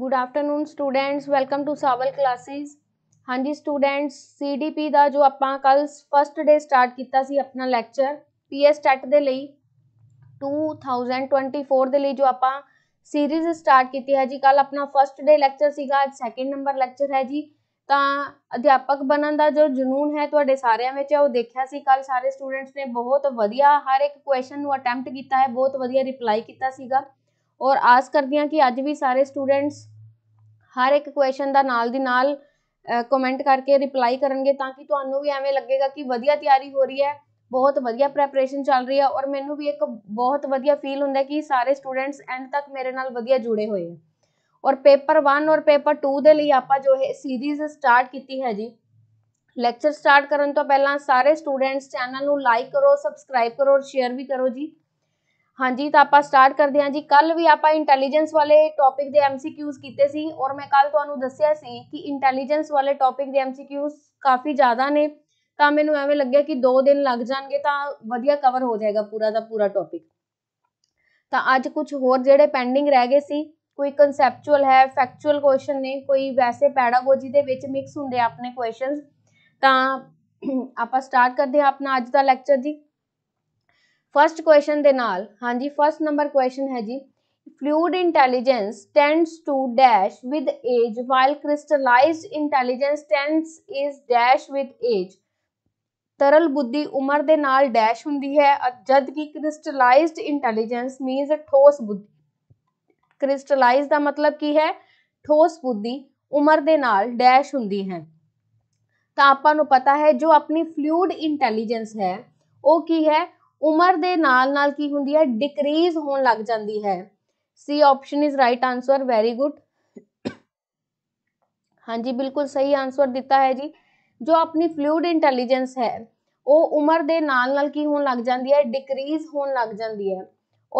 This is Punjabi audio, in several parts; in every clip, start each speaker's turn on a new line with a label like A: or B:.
A: Good afternoon students welcome to Sawal classes ਹਾਂਜੀ ਸਟੂਡੈਂਟਸ ਸੀਡੀਪੀ ਦਾ ਜੋ ਆਪਾਂ ਕੱਲ ਫਸਟ ਡੇ ਸਟਾਰਟ ਕੀਤਾ ਸੀ ਆਪਣਾ ਲੈਕਚਰ ਪੀਐਸ ਟੈਟ ਦੇ ਲਈ 2024 ਦੇ ਲਈ ਜੋ ਆਪਾਂ ਸੀਰੀਜ਼ ਸਟਾਰਟ ਕੀਤੀ ਹੈ ਜੀ ਕੱਲ ਆਪਣਾ ਫਸਟ ਡੇ ਲੈਕਚਰ ਸੀਗਾ ਅੱਜ ਸੈਕਿੰਡ ਨੰਬਰ ਲੈਕਚਰ ਹੈ ਜੀ ਤਾਂ ਅਧਿਆਪਕ ਬਣਨ ਦਾ ਜੋ ਜਨੂਨ ਹੈ ਤੁਹਾਡੇ ਸਾਰਿਆਂ ਵਿੱਚ ਉਹ ਦੇਖਿਆ ਸੀ ਕੱਲ ਸਾਰੇ ਸਟੂਡੈਂਟਸ ਨੇ ਬਹੁਤ ਵਧੀਆ ਹਰ ਇੱਕ ਕੁਐਸਚਨ ਨੂੰ ਅਟੈਂਪਟ ਕੀਤਾ ਹੈ ਬਹੁਤ ਵਧੀਆ ਰਿਪਲਾਈ ਕੀਤਾ ਸੀਗਾ ਔਰ ਆਸ ਕਰਦੀ ਹਾਂ ਕਿ ਅੱਜ ਵੀ ਸਾਰੇ ਸਟੂਡੈਂਟਸ ਹਰ ਇੱਕ ਕੁਐਸਚਨ ਦਾ ਨਾਲ ਦੀ ਨਾਲ ਕਮੈਂਟ ਕਰਕੇ ਰਿਪਲਾਈ ਕਰਨਗੇ ਤਾਂ ਕਿ ਤੁਹਾਨੂੰ ਵੀ ਐਵੇਂ ਲੱਗੇਗਾ ਕਿ ਵਧੀਆ ਤਿਆਰੀ ਹੋ ਰਹੀ ਹੈ ਬਹੁਤ ਵਧੀਆ ਪ੍ਰੈਪਰੇਸ਼ਨ ਚੱਲ ਰਹੀ ਹੈ ਔਰ ਮੈਨੂੰ ਵੀ ਇੱਕ ਬਹੁਤ ਵਧੀਆ ਫੀਲ ਹੁੰਦਾ ਕਿ ਸਾਰੇ ਸਟੂਡੈਂਟਸ ਐਂਡ ਤੱਕ ਮੇਰੇ ਨਾਲ ਵਧੀਆ ਜੁੜੇ ਹੋਏ ਹੈ ਔਰ ਪੇਪਰ 1 ਔਰ ਪੇਪਰ 2 ਦੇ ਲਈ ਆਪਾਂ ਜੋ ਇਹ ਸੀਰੀਜ਼ ਸਟਾਰਟ ਕੀਤੀ ਹੈ ਜੀ ਲੈਕਚਰ ਸਟਾਰਟ ਕਰਨ ਤੋਂ ਪਹਿਲਾਂ ਸਾਰੇ ਸਟੂਡੈਂਟਸ ਚੈਨਲ ਨੂੰ ਲਾਈਕ ਕਰੋ ਸਬਸਕ੍ਰਾਈਬ ਕਰੋ ਔਰ ਸ਼ੇਅਰ ਵੀ ਕਰੋ ਜੀ ਹਾਂਜੀ ਤਾਂ ਆਪਾਂ ਸਟਾਰਟ ਕਰਦੇ ਹਾਂ ਜੀ ਕੱਲ ਵੀ ਆਪਾਂ ਇੰਟੈਲੀਜੈਂਸ ਵਾਲੇ ਟੌਪਿਕ ਦੇ ਐਮਸੀਕਿਊਜ਼ ਕੀਤੇ ਸੀ ਔਰ ਮੈਂ ਕੱਲ ਤੁਹਾਨੂੰ ਦੱਸਿਆ ਸੀ ਕਿ ਇੰਟੈਲੀਜੈਂਸ ਵਾਲੇ ਟੌਪਿਕ ਦੇ ਐਮਸੀਕਿਊਜ਼ ਕਾਫੀ ਜ਼ਿਆਦਾ ਨੇ ਤਾਂ ਮੈਨੂੰ ਐਵੇਂ ਲੱਗਿਆ ਕਿ 2 ਦਿਨ ਲੱਗ ਜਾਣਗੇ ਤਾਂ ਵਧੀਆ ਕਵਰ ਹੋ ਜਾਏਗਾ ਪੂਰਾ ਦਾ ਪੂਰਾ ਟੌਪਿਕ ਤਾਂ ਅੱਜ ਕੁਝ ਹੋਰ ਜਿਹੜੇ ਪੈਂਡਿੰਗ ਰਹਿ ਗਏ ਸੀ ਕੋਈ ਕਨਸੈਪਚੁਅਲ ਹੈ ਫੈਕਚੁਅਲ ਕੁਐਸਚਨ ਨੇ ਕੋਈ ਵੈਸੇ ਪੈਡਾਗੋਜੀ ਦੇ ਵਿੱਚ ਮਿਕਸ ਹੁੰਦੇ ਆਪਣੇ ਕੁਐਸਚਨਸ ਤਾਂ ਆਪਾਂ ਸਟਾਰਟ ਕਰਦੇ ਹਾਂ ਆਪਣਾ ਅੱਜ ਦਾ ਲੈਕਚਰ ਜੀ ਫਰਸਟ ਕੁਐਸਚਨ ਦੇ ਨਾਲ ਹਾਂਜੀ ਫਰਸਟ ਨੰਬਰ ਕੁਐਸਚਨ ਹੈ ਜੀ fluid intelligence tends to dash with age while crystallised intelligence tends is dash with age ਤਰਲ ਬੁੱਧੀ ਉਮਰ ਦੇ ਨਾਲ ਡੈਸ਼ ਹੁੰਦੀ ਹੈ ਜਦ ਕਿ ਕ੍ਰਿਸਟਲਾਈਜ਼ਡ ਇੰਟੈਲੀਜੈਂਸ ਮੀਨਸ ਠੋਸ ਬੁੱਧੀ ਕ੍ਰਿਸਟਲਾਈਜ਼ ਦਾ ਮਤਲਬ ਕੀ ਹੈ ਠੋਸ ਬੁੱਧੀ ਉਮਰ ਦੇ ਨਾਲ ਡੈਸ਼ ਹੁੰਦੀ ਹੈ ਤਾਂ ਆਪਾਂ ਨੂੰ ਪਤਾ ਹੈ ਜੋ ਆਪਣੀ ਫਲੂਇਡ ਇੰਟੈਲੀਜੈਂਸ ਹੈ ਉਹ ਕੀ ਹੈ ਉਮਰ ਦੇ ਨਾਲ ਨਾਲ ਕੀ ਹੁੰਦੀ ਹੈ ਡਿਕਰੀਜ਼ ਹੋਣ ਲੱਗ ਜਾਂਦੀ ਹੈ C option is right answer very good ਹਾਂਜੀ ਬਿਲਕੁਲ ਸਹੀ ਆਨਸਰ ਦਿੱਤਾ ਹੈ ਜੀ ਜੋ ਆਪਣੀ ਫਲੂਇਡ ਇੰਟੈਲੀਜੈਂਸ ਹੈ ਉਹ ਉਮਰ ਦੇ ਨਾਲ ਨਾਲ ਕੀ ਹੋਣ ਲੱਗ ਜਾਂਦੀ ਹੈ ਡਿਕਰੀਜ਼ ਹੋਣ ਲੱਗ ਜਾਂਦੀ ਹੈ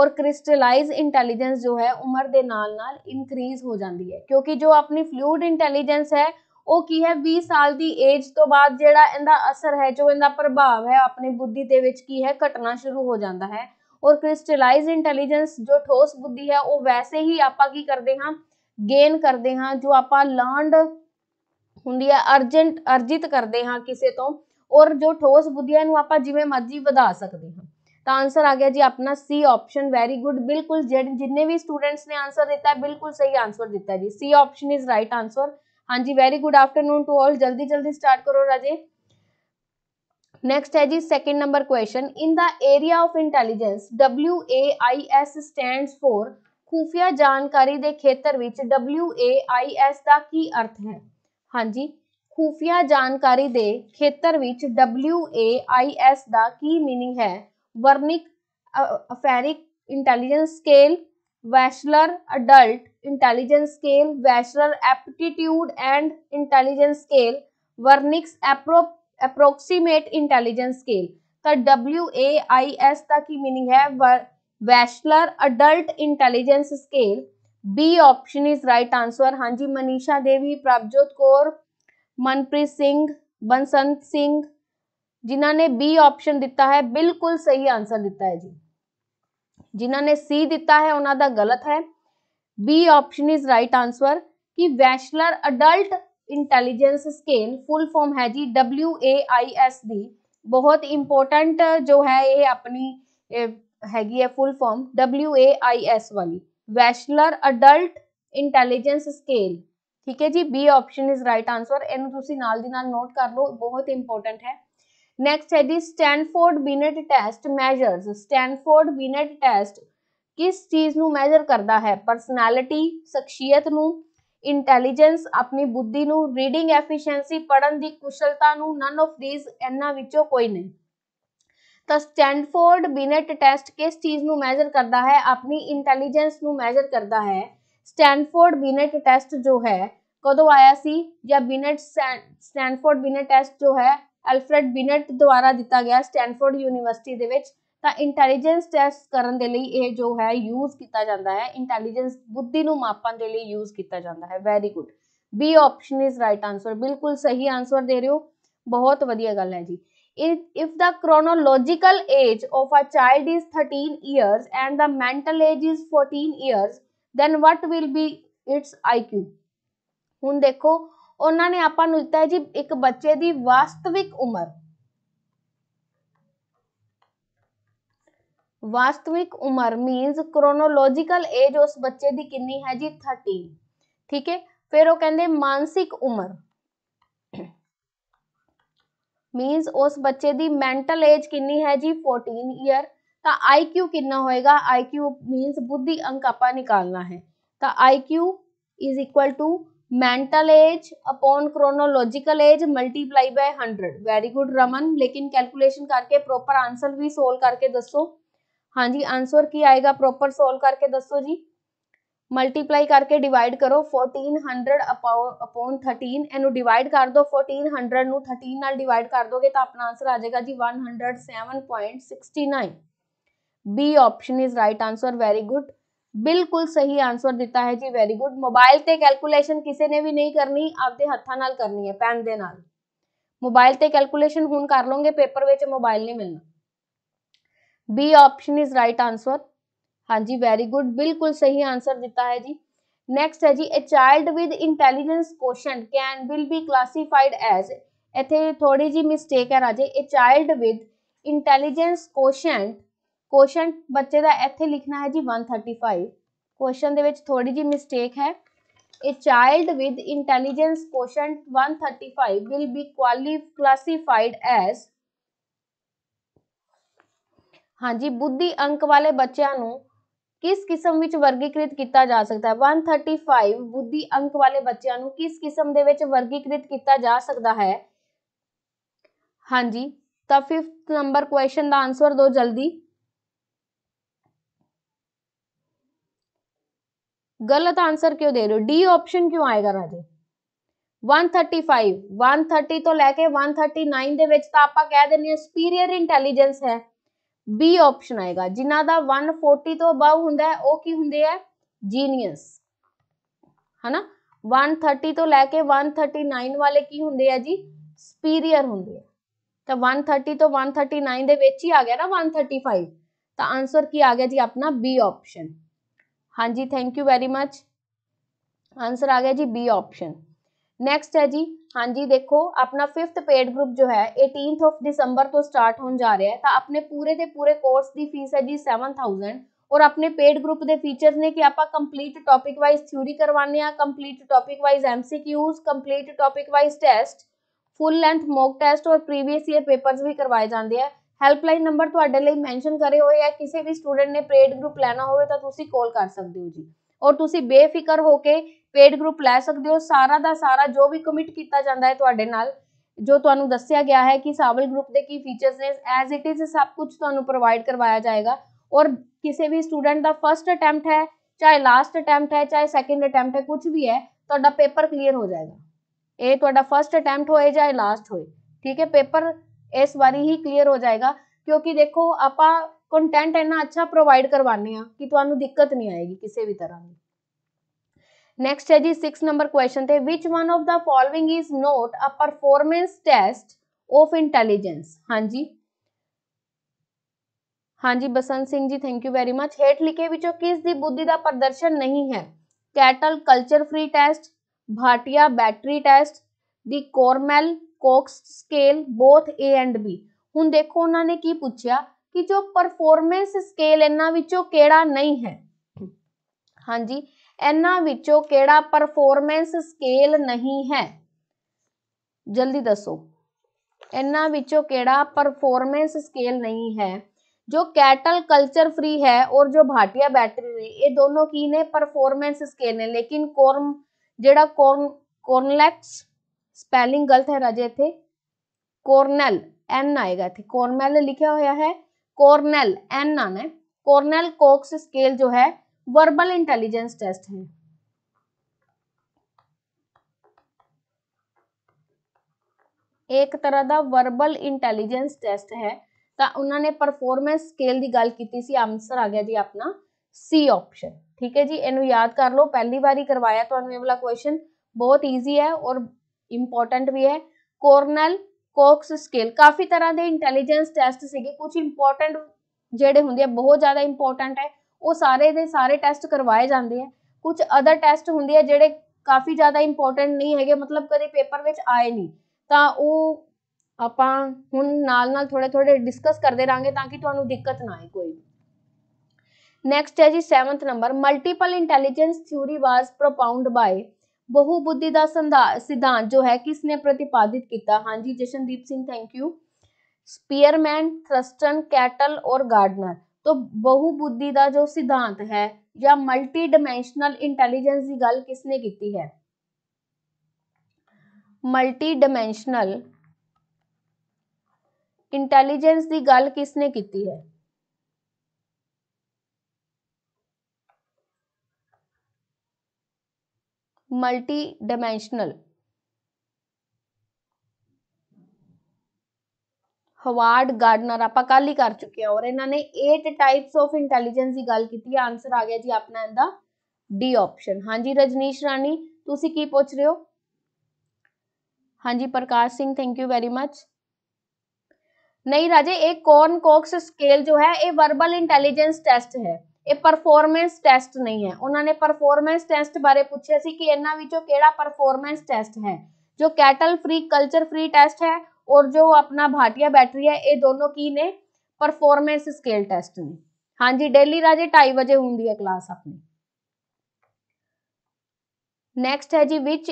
A: ਔਰ ਕ੍ਰਿਸਟਲਾਈਜ਼ ਇੰਟੈਲੀਜੈਂਸ ਜੋ ਹੈ ਉਮਰ ਦੇ ਨਾਲ ਨਾਲ ਇਨਕਰੀਜ਼ ਹੋ ਜਾਂਦੀ ਹੈ ਕਿਉਂਕਿ ਜੋ ਆਪਣੀ ਫਲੂਇਡ ਇੰਟੈਲੀਜੈਂਸ ਹੈ ਉਹ ਕੀ ਹੈ 20 ਸਾਲ ਦੀ ਏਜ ਤੋਂ ਬਾਅਦ ਜਿਹੜਾ ਇਹਦਾ ਅਸਰ ਹੈ ਜੋ ਇਹਦਾ ਪ੍ਰਭਾਵ ਹੈ ਆਪਣੀ ਬੁੱਧੀ ਦੇ ਵਿੱਚ ਕੀ ਹੈ ਘਟਣਾ ਸ਼ੁਰੂ ਹੋ ਜਾਂਦਾ ਹੈ ਔਰ ਕ੍ਰਿਸਟਲਾਈਜ਼ ਇੰਟੈਲੀਜੈਂਸ ਜੋ ਠੋਸ ਬੁੱਧੀ ਹੈ ਉਹ ਵੈਸੇ ਹੀ ਆਪਾਂ ਕੀ ਕਰਦੇ ਹਾਂ ਗੇਨ ਕਰਦੇ ਹਾਂ ਜੋ ਆਪਾਂ ਲਰਨਡ ਹੁੰਦੀ ਹੈ ਅਰਜੈਂਟ ਅਰਜਿਤ ਕਰਦੇ ਹਾਂ ਕਿਸੇ ਤੋਂ ਔਰ ਜੋ ਠੋਸ ਬੁੱਧੀ ਹੈ ਨੂੰ ਆਪਾਂ ਜਿਵੇਂ ਮਰਜ਼ੀ ਵਧਾ ਸਕਦੇ ਹਾਂ ਤਾਂ ਆਨਸਰ ਆ ਗਿਆ ਜੀ ਆਪਣਾ ਸੀ ਆਪਸ਼ਨ ਵੈਰੀ ਗੁੱਡ ਬਿਲਕੁਲ ਜਿੰਨੇ ਵੀ ਸਟੂਡੈਂਟਸ ਨੇ ਆਨਸਰ ਦਿੱਤਾ ਬਿਲਕੁਲ ਸਹੀ ਆਨਸਰ ਦਿੱਤਾ ਜੀ C option is right answer ਹਾਂਜੀ very good afternoon to all ਜਲਦੀ ਜਲਦੀ ਸਟਾਰਟ ਕਰੋ ਰਾਜੇ ਨੈਕਸਟ ਹੈ ਜੀ second number question in the area of intelligence WAIS stands for ਖੂਫੀਆ ਜਾਣਕਾਰੀ ਦੇ ਖੇਤਰ ਵਿੱਚ WAIS ਦਾ ਕੀ ਅਰਥ ਹੈ ਹਾਂਜੀ ਖੂਫੀਆ ਜਾਣਕਾਰੀ ਦੇ ਖੇਤਰ ਵਿੱਚ WAIS ਦਾ ਕੀ मीनिंग ਹੈ Wernick aphasic intelligence scale Wechsler adult intelligence scale Wechsler aptitude and intelligence scale Wernick's approximate intelligence scale तो डब्ल्यू ए आई एस का की मीनिंग है Wechsler adult intelligence scale B option is right answer हाँ जी मनीषा देवी प्रभजोत कौर मनप्रीत सिंह बंसंत सिंह जिन्होंने बी ऑप्शन दिता है बिल्कुल सही आंसर दिता है जी जिन्होंने सी दिता है उन्होंने गलत है B option is right answer कि Wechsler adult intelligence scale full form है जी डब्ल्यू ए आई एस दी बहुत इंपॉर्टेंट जो है ये अपनी हैगी है full form W A I S वाली ਵੈਸ਼ਲਰ ਅਡਲਟ ਇੰਟੈਲੀਜੈਂਸ ਸਕੇਲ ਠੀਕ ਹੈ ਜੀ B option is right answer ਇਹਨੂੰ ਤੁਸੀਂ ਨਾਲ ਦੀ ਨਾਲ ਨੋਟ ਕਰ ਲਓ ਬਹੁਤ ਇੰਪੋਰਟੈਂਟ ਹੈ ਨੈਕਸਟ ਹੈ ਜੀ Stanford Binet test measures Stanford Binet test ਕਿਸ ਚੀਜ਼ ਨੂੰ ਮੈਜ਼ਰ ਕਰਦਾ ਹੈ ਪਰਸਨੈਲਿਟੀ ਸ਼ਖਸੀਅਤ ਨੂੰ ਇੰਟੈਲੀਜੈਂਸ ਆਪਣੀ ਬੁੱਧੀ ਨੂੰ ਰੀਡਿੰਗ ਐਫੀਸ਼ੀਐਂਸੀ ਪੜਨ ਦੀ ਕੁਸ਼ਲਤਾ ਨੂੰ ਨਨ ਆਫ ਥੀਸ ਇਹਨਾਂ ਵਿੱਚੋਂ ਕੋਈ ਨਹੀਂ ਤਾਂ ਸਟੈਂਡਫੋਰਡ ਬਿਨੇਟ ਟੈਸਟ ਕਿਸ ਚੀਜ਼ ਨੂੰ ਮੈਜ਼ਰ ਕਰਦਾ ਹੈ ਆਪਣੀ ਇੰਟੈਲੀਜੈਂਸ ਨੂੰ ਮੈਜ਼ਰ ਕਰਦਾ ਹੈ ਸਟੈਂਡਫੋਰਡ ਬਿਨੇਟ ਟੈਸਟ ਜੋ ਹੈ ਕਦੋਂ ਆਇਆ ਸੀ ਜਾਂ ਬਿਨੇਟ ਸਟੈਂਡਫੋਰਡ ਬਿਨੇਟ ਟੈਸਟ ਜੋ ਹੈ ਅਲਫਰੈਡ ਬਿਨੇਟ ਦੁਆਰਾ ਦਿੱਤਾ ਗਿਆ ਸਟੈਂਡਫੋਰਡ ਯੂਨੀਵਰਸਿਟੀ ਦੇ ਵਿੱਚ ਤਾਂ ਇੰਟੈਲੀਜੈਂਸ ਟੈਸਟ ਕਰਨ ਦੇ ਲਈ ਇਹ ਜੋ ਹੈ ਯੂਜ਼ ਕੀਤਾ ਜਾਂਦਾ ਹੈ ਇੰਟੈਲੀਜੈਂਸ ਬੁੱਧੀ ਨੂੰ ਮਾਪਣ ਦੇ ਲਈ ਯੂਜ਼ ਕੀਤਾ ਜਾਂਦਾ ਹੈ very good B option is right answer ਬਿਲਕੁਲ ਸਹੀ ਆਨਸਰ ਦੇ ਰਹੇ ਹੋ ਬਹੁਤ ਵਧੀਆ ਗੱਲ ਹੈ ਜੀ if the chronological age of a child is 13 years and the mental age is 14 years then what will be its IQ ਹੁਣ ਦੇਖੋ ਉਹਨਾਂ ਨੇ ਆਪਾਂ ਨੂੰ ਦਿੱਤਾ ਹੈ ਜੀ ਇੱਕ ਬੱਚੇ ਦੀ ਵਾਸਤਵਿਕ ਉਮਰ ਵਾਸਤਵਿਕ ਉਮਰ ਮੀਨਸ ਕ੍ਰੋਨੋਲੋਜੀਕਲ ਏਜ ਉਸ ਬੱਚੇ ਦੀ ਕਿੰਨੀ ਹੈ ਜੀ 30 ਠੀਕ ਹੈ ਫਿਰ ਉਹ ਕਹਿੰਦੇ ਮਾਨਸਿਕ ਉਮਰ ਮੀਨਸ ਉਸ ਬੱਚੇ ਦੀ ਮੈਂਟਲ ਏਜ ਕਿੰਨੀ ਹੈ ਜੀ 14 ਇਅਰ ਤਾਂ IQ ਕਿੰਨਾ ਹੋਏਗਾ IQ ਮੀਨਸ ਬੁੱਧੀ ਅੰਕ ਆਪਾਂ ਨਿਕਾਲਣਾ ਹੈ ਤਾਂ IQ is equal to mental age upon chronological age multiply by 100 very good Raman ਲੇਕਿਨ ਕੈਲਕੂਲੇਸ਼ਨ ਕਰਕੇ ਪ੍ਰੋਪਰ ਆਨਸਰ ਵੀ ਸੋਲਵ ਕਰਕੇ ਦੱਸੋ ਹਾਂਜੀ ਆਨਸਰ ਕੀ ਆਏਗਾ ਪ੍ਰੋਪਰ ਸੋਲਵ ਕਰਕੇ ਦੱਸੋ ਜੀ ਮਲਟੀਪਲਾਈ ਕਰਕੇ ਡਿਵਾਈਡ ਕਰੋ 1400 ਅਪੋਨ 13 ਇਹਨੂੰ ਡਿਵਾਈਡ ਕਰ ਦੋ 1400 ਨੂੰ 13 ਨਾਲ ਡਿਵਾਈਡ ਕਰ ਦੋਗੇ ਤਾਂ ਆਪਣਾ ਆਨਸਰ ਆ ਜਾਏਗਾ ਜੀ 107.69 B option is right answer very good ਬਿਲਕੁਲ ਸਹੀ ਆਨਸਰ ਦਿੱਤਾ ਹੈ ਜੀ ਵੈਰੀ ਗੁੱਡ ਮੋਬਾਈਲ ਤੇ ਕੈਲਕੂਲੇਸ਼ਨ ਕਿਸੇ ਨੇ ਵੀ ਨਹੀਂ ਕਰਨੀ ਆਪਦੇ ਹੱਥਾਂ ਨਾਲ ਕਰਨੀ ਹੈ ਪੈਨ ਦੇ ਨਾਲ ਮੋਬਾਈਲ ਤੇ ਕੈਲਕੂਲੇਸ਼ਨ ਹੁਣ ਕਰ ਲਓਗੇ ਪੇਪਰ ਵਿੱਚ ਮੋਬਾਈਲ ਨਹੀਂ ਮਿਲਣਾ B option is right answer ਹਾਂਜੀ ਵੈਰੀ ਗੁੱਡ ਬਿਲਕੁਲ ਸਹੀ ਆਨਸਰ ਦਿੱਤਾ ਹੈ ਜੀ ਨੈਕਸਟ ਹੈ ਜੀ a child with intelligence quotient can will be classified as ਇੱਥੇ ਥੋੜੀ ਜੀ ਮਿਸਟੇਕ ਹੈ ਰਾਜੇ a child with intelligence quotient quotient ਬੱਚੇ ਦਾ ਇੱਥੇ ਲਿਖਣਾ ਹੈ ਜੀ 135 ਕੁਐਸਚਨ ਦੇ ਵਿੱਚ ਥੋੜੀ ਜੀ ਮਿਸਟੇਕ ਹੈ a child with intelligence quotient 135 will be qualified classified ਹਾਂਜੀ ਬੁੱਧੀ ਅੰਕ ਵਾਲੇ ਬੱਚਿਆਂ ਨੂੰ ਕਿਸ ਕਿਸਮ ਵਿੱਚ ਵਰਗੀਕ੍ਰਿਤ ਕੀਤਾ ਜਾ ਸਕਦਾ ਹੈ 135 ਬੁੱਧੀ ਅੰਕ ਵਾਲੇ ਬੱਚਿਆਂ ਨੂੰ ਕਿਸ ਕਿਸਮ ਦੇ ਵਿੱਚ ਵਰਗੀਕ੍ਰਿਤ ਕੀਤਾ ਜਾ ਸਕਦਾ ਹੈ ਹਾਂਜੀ ਤਾਂ 5th ਨੰਬਰ ਕੁਐਸਚਨ ਦਾ ਆਨਸਰ ਦਿਓ ਜਲਦੀ ਗਲਤ ਆਨਸਰ ਕਿਉਂ ਦੇ ਰਹੇ ਹੋ ਡੀ ਆਪਸ਼ਨ ਕਿਉਂ ਆਏਗਾ ਰਾਜੇ 135 130 ਤੋਂ ਲੈ ਕੇ 139 ਦੇ ਵਿੱਚ ਤਾਂ ਆਪਾਂ ਕਹਿ ਦਿੰਨੇ ਆ ਸੁਪੀਰੀਅਰ ਇੰਟੈਲੀਜੈਂਸ ਹੈ ਬੀ ਆਪਸ਼ਨ ਆਏਗਾ ਜਿਨ੍ਹਾਂ ਦਾ 140 ਤੋਂ ਅਬਵ ਹੁੰਦਾ ਹੈ ਉਹ ਕੀ ਹੁੰਦੇ ਆ ਜੀਨੀਅਸ ਹਨਾ 130 ਤੋਂ ਲੈ ਕੇ 139 ਵਾਲੇ ਕੀ ਹੁੰਦੇ ਆ ਜੀ ਸੁਪੀਰੀਅਰ ਹੁੰਦੇ ਆ ਤਾਂ 130 ਤੋਂ 139 ਦੇ ਵਿੱਚ ਹੀ ਆ ਗਿਆ ਨਾ 135 ਤਾਂ ਆਨਸਰ ਕੀ ਆ ਗਿਆ ਜੀ ਆਪਣਾ ਬੀ ਆਪਸ਼ਨ ਹਾਂਜੀ thank you very much answer ਆ ਗਿਆ ਜੀ ਬੀ ਆਪਸ਼ਨ ਨੈਕਸਟ ਹੈ ਜੀ ਹਾਂਜੀ देखो अपना फिफ्थ पेड ग्रुप जो है 18th ऑफ दिसंबर तो स्टार्ट होने जा रहा है ਤਾਂ ਆਪਣੇ ਪੂਰੇ ਦੇ ਪੂਰੇ ਕੋਰਸ ਦੀ ਫੀਸ ਹੈ ਜੀ 7000 ਔਰ ਆਪਣੇ ਪੇਡ ਗਰੁੱਪ ਦੇ ਫੀਚਰਸ ਨੇ ਕਿ ਆਪਾਂ ਕੰਪਲੀਟ टॉपिक ਵਾਈਜ਼ ਥਿਊਰੀ ਕਰਵਾਉਂਦੇ ਆ complete topic wise MCQs complete topic wise test full length mock test ਔਰ ਪ੍ਰੀਵੀਅਸ ईयर ਪੇਪਰਸ ਵੀ ਕਰਵਾਏ ਜਾਂਦੇ ਆ ਹੈਲਪਲਾਈਨ ਨੰਬਰ ਤੁਹਾਡੇ ਲਈ ਮੈਂਸ਼ਨ ਕਰੇ ਹੋਏ ਆ ਕਿਸੇ ਵੀ ਸਟੂਡੈਂਟ ਨੇ ਪੇਡ ਗਰੁੱਪ ਲੈਣਾ ਹੋਵੇ ਤਾਂ ਤੁਸੀਂ ਕਾਲ ਕਰ ਸਕਦੇ ਹੋ ਜੀ ਔਰ ਤੁਸੀਂ ਬੇਫਿਕਰ ਹੋ ਕੇ ਪੇਡ ਗਰੁੱਪ ਲੈ ਸਕਦੇ ਹੋ ਸਾਰਾ ਦਾ ਸਾਰਾ ਜੋ ਵੀ ਕਮਿਟ ਕੀਤਾ ਜਾਂਦਾ ਹੈ ਤੁਹਾਡੇ ਨਾਲ ਜੋ ਤੁਹਾਨੂੰ ਦੱਸਿਆ ਗਿਆ ਹੈ ਕਿ ਸਾਵਲ ਗਰੁੱਪ ਦੇ ਕੀ ਫੀਚਰਸ ਨੇ ਐਜ਼ ਇਟ ਇਜ਼ ਸਭ ਕੁਝ ਤੁਹਾਨੂੰ ਪ੍ਰੋਵਾਈਡ ਕਰਵਾਇਆ ਜਾਏਗਾ ਔਰ ਕਿਸੇ ਵੀ ਸਟੂਡੈਂਟ ਦਾ ਫਰਸਟ ਅਟੈਂਪਟ ਹੈ ਚਾਹੇ ਲਾਸਟ ਅਟੈਂਪਟ ਹੈ ਚਾਹੇ ਸੈਕੰਡ ਅਟੈਂਪਟ ਹੈ ਕੁਝ ਵੀ ਹੈ ਤੁਹਾਡਾ ਪੇਪਰ ਕਲੀਅਰ ਹੋ ਜਾਏਗਾ ਇਹ ਤੁਹਾਡਾ ਫਰਸਟ ਅਟੈਂਪਟ ਹੋਏ ਜਾਂ ਲਾਸਟ ਹੋਏ ਠੀਕ ਹੈ ਪੇਪਰ ਇਸ ਵਾਰੀ ਹੀ ਕਲੀਅਰ ਹੋ ਜਾਏਗਾ ਕਿਉਂਕਿ ਦੇਖੋ ਆਪਾਂ ਕੰਟੈਂਟ ਇੰਨਾ ਅੱਛਾ ਪ੍ਰੋਵਾਈਡ ਕਰਵਾਉਂਦੇ ਆ ਕਿ ਤੁਹਾਨੂੰ ਦਿੱਕਤ ਨਹੀਂ ਆਏਗੀ ਕਿਸੇ ਵੀ ਤਰ੍ਹਾਂ ਦੀ ਨੈਕਸਟ ਹੈ ਜੀ 6 ਨੰਬਰ ਕੁਐਸਚਨ ਤੇ which one of the following is not a performance test of intelligence ਹਾਂਜੀ ਹਾਂਜੀ ਬਸੰਤ ਸਿੰਘ ਜੀ ਥੈਂਕ ਯੂ ਵੈਰੀ ਮੱਚ ਹੇਠ ਲਿਖੇ ਵਿੱਚੋਂ ਕਿਸ ਦੀ ਬੁੱਧੀ ਦਾ ਪ੍ਰਦਰਸ਼ਨ ਨਹੀਂ ਹੈ Cattell culture free test Bhatia battery test ਦੀ Cornell Coxe scale both A and B ਹੁਣ ਦੇਖੋ ਉਹਨਾਂ ਨੇ ਕੀ ਪੁੱਛਿਆ ਕਿ ਜੋ ਪਰਫਾਰਮੈਂਸ ਸਕੇਲ ਇਹਨਾਂ ਵਿੱਚੋਂ ਕਿਹੜਾ ਨਹੀਂ ਹੈ ਹਾਂਜੀ एना के परफॉर्मेंस स्केल नहीं है जल्दी दसो ਦੱਸੋ के परफॉर्मेंस स्केल नहीं है जो कैटल कल्चर फ्री है और जो भाटिया बैटरी हुई ये दोनों की ने परफॉर्मेंस स्केल ने लेकिन कॉर्म जेड़ा कॉर्न कॉर्नलैक्स स्पेलिंग गलत है राजे थे कॉर्नल एन आएगा थे कॉर्नल लिखा हुआ है कॉर्नल एन नाम है कॉर्नल कॉक्स स्केल जो है वर्बल इंटेलिजेंस टेस्ट है एक तरह का वर्बल इंटेलिजेंस टेस्ट है तो उन्होंने परफॉर्मेंस स्केल की गल की आंसर आ गया जी अपना सी ऑप्शन ठीक है जी इन याद कर लो पहली बार करवाया तो वाला क्वेश्चन बहुत ईजी है और इंपोर्टेंट भी है कोरनल कोक्स स्केल काफी तरह के इंटेलीजेंस टैसट है कुछ इंपोर्टेंट जोड़े होंगे बहुत ज्यादा इंपोर्टेंट है ਉਹ ਸਾਰੇ ਦੇ ਸਾਰੇ ਟੈਸਟ ਕਰਵਾਏ ਜਾਂਦੇ ਆ ਕੁਝ ਅਦਰ ਟੈਸਟ ਹੁੰਦੇ ਆ ਜਿਹੜੇ ਕਾਫੀ ਜ਼ਿਆਦਾ ਇੰਪੋਰਟੈਂਟ ਨਹੀਂ ਹੈਗੇ ਮਤਲਬ ਕਦੇ ਪੇਪਰ ਵਿੱਚ ਆਏ ਨਹੀਂ ਤਾਂ ਉਹ ਆਪਾਂ ਹੁਣ ਨਾਲ ਨਾਲ ਥੋੜੇ ਥੋੜੇ ਡਿਸਕਸ ਕਰਦੇ ਰਾਂਗੇ ਤਾਂ ਕਿ ਤੁਹਾਨੂੰ ਦਿੱਕਤ ਨਾ ਆਏ ਕੋਈ ਨੈਕਸਟ ਹੈ ਜੀ 7th number multiple intelligence theory was propound by ਬਹੁਬੁੱਧੀ ਦਾ ਸਿਧਾਂਤ ਜੋ ਹੈ ਕਿਸ ਨੇ ਪ੍ਰਤੀਪਾਦਿਤ ਕੀਤਾ ਹਾਂਜੀ Jashandeep Singh thank you Spearman Thurstone Cattell ਔਰ ਗਾਰਡਨਰ तो बहुबुद्धि का जो सिद्धांत है या मल्टी डिमेंशनल इंटेलिजेंस की गल किसने की है मल्टी डिमेंशनल इंटेलिजेंस की गल किसने की है मल्टी डिमेंशनल ਹਵਾਰਡ ਗਾਰਡਨਰ ਆਪਾਂ ਕੱਲ ਹੀ ਕਰ ਚੁੱਕੇ ਹਾਂ ਔਰ ਇਹਨਾਂ ਨੇ 8 ਟਾਈਪਸ ਆਫ ਇੰਟੈਲੀਜੈਂਸ ਦੀ ਗੱਲ ਕੀਤੀ ਹੈ ਆਨਸਰ ਆ ਗਿਆ ਜੀ ਆਪਣਾ ਇਹਦਾ ਡੀ ਆਪਸ਼ਨ ਹਾਂਜੀ ਰਜਨੀਸ਼ ਰਾਣੀ ਤੁਸੀਂ ਕੀ ਪੁੱਛ ਰਹੇ ਹੋ ਹਾਂਜੀ Prakash Singh thank you very much ਨਹੀਂ ਰਾਜੇ ਇਹ कॉर्न कॉक्स ਸਕੇਲ ਜੋ ਹੈ ਇਹ ਵਰਬਲ ਇੰਟੈਲੀਜੈਂਸ ਟੈਸਟ ਹੈ ਇਹ ਪਰਫਾਰਮੈਂਸ ਟੈਸਟ ਨਹੀਂ ਹੈ ਉਹਨਾਂ ਨੇ ਪਰਫਾਰਮੈਂਸ ਟੈਸਟ ਬਾਰੇ ਪੁੱਛਿਆ ਸੀ ਕਿ ਇਹਨਾਂ ਵਿੱਚੋਂ ਕਿਹੜਾ ਪਰਫਾਰਮੈਂਸ ਟੈਸਟ ਹੈ ਜੋ Cattell free culture free test ਹੈ और जो अपना भाटिया बैटरी है ये दोनों की ने परफॉर्मेंस स्केल टेस्ट ने हाँ जी डेली राजे ढाई बजे होंगी है क्लास अपनी नेक्स्ट है जी which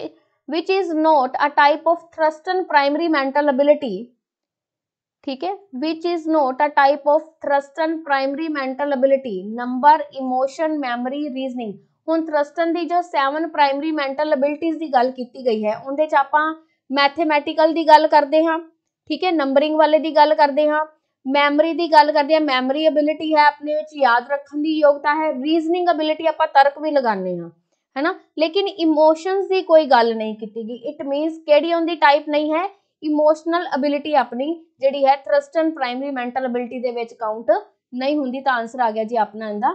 A: which is not a type of Thurstone primary mental ability ठीक है which is not a type of Thurstone primary mental ability number emotion memory reasoning ਹੁਣ ਥ੍ਰਸਟਨ ਦੀ ਜੋ 7 ਪ੍ਰਾਇਮਰੀ ਮੈਂਟਲ ਐਬਿਲਿਟੀਜ਼ ਦੀ ਗੱਲ ਕੀਤੀ ਗਈ ਹੈ ਉਹਦੇ ਚ ਆਪਾਂ ਮੈਥਮੈਟਿਕਲ ਦੀ ਗੱਲ ਕਰਦੇ ਹਾਂ ਠੀਕ ਹੈ ਨੰਬਰਿੰਗ ਵਾਲੇ ਦੀ ਗੱਲ ਕਰਦੇ ਹਾਂ ਮੈਮਰੀ ਦੀ ਗੱਲ ਕਰਦੇ ਹਾਂ ਮੈਮਰੀ ਅਬਿਲਿਟੀ ਹੈ ਆਪਣੇ ਵਿੱਚ ਯਾਦ ਰੱਖਣ ਦੀ ਯੋਗਤਾ ਹੈ ਰੀਜ਼ਨਿੰਗ ਅਬਿਲਿਟੀ ਆਪਾਂ ਤਰਕ ਵੀ ਲਗਾਉਂਦੇ ਹਾਂ ਹੈਨਾ ਲੇਕਿਨ ਇਮੋਸ਼ਨਸ ਦੀ ਕੋਈ ਗੱਲ ਨਹੀਂ ਕੀਤੀ ਗਈ ਇਟ ਮੀਨਸ ਕਿਹੜੀ ਦੀ ਟਾਈਪ ਨਹੀਂ ਹੈ ਇਮੋਸ਼ਨਲ ਅਬਿਲਿਟੀ ਆਪਣੀ ਜਿਹੜੀ ਹੈ Thurstone primary mental ability ਦੇ ਵਿੱਚ ਕਾਊਂਟ ਨਹੀਂ ਹੁੰਦੀ ਤਾਂ ਆਨਸਰ ਆ ਗਿਆ ਜੀ ਆਪਣਾ ਇਹਦਾ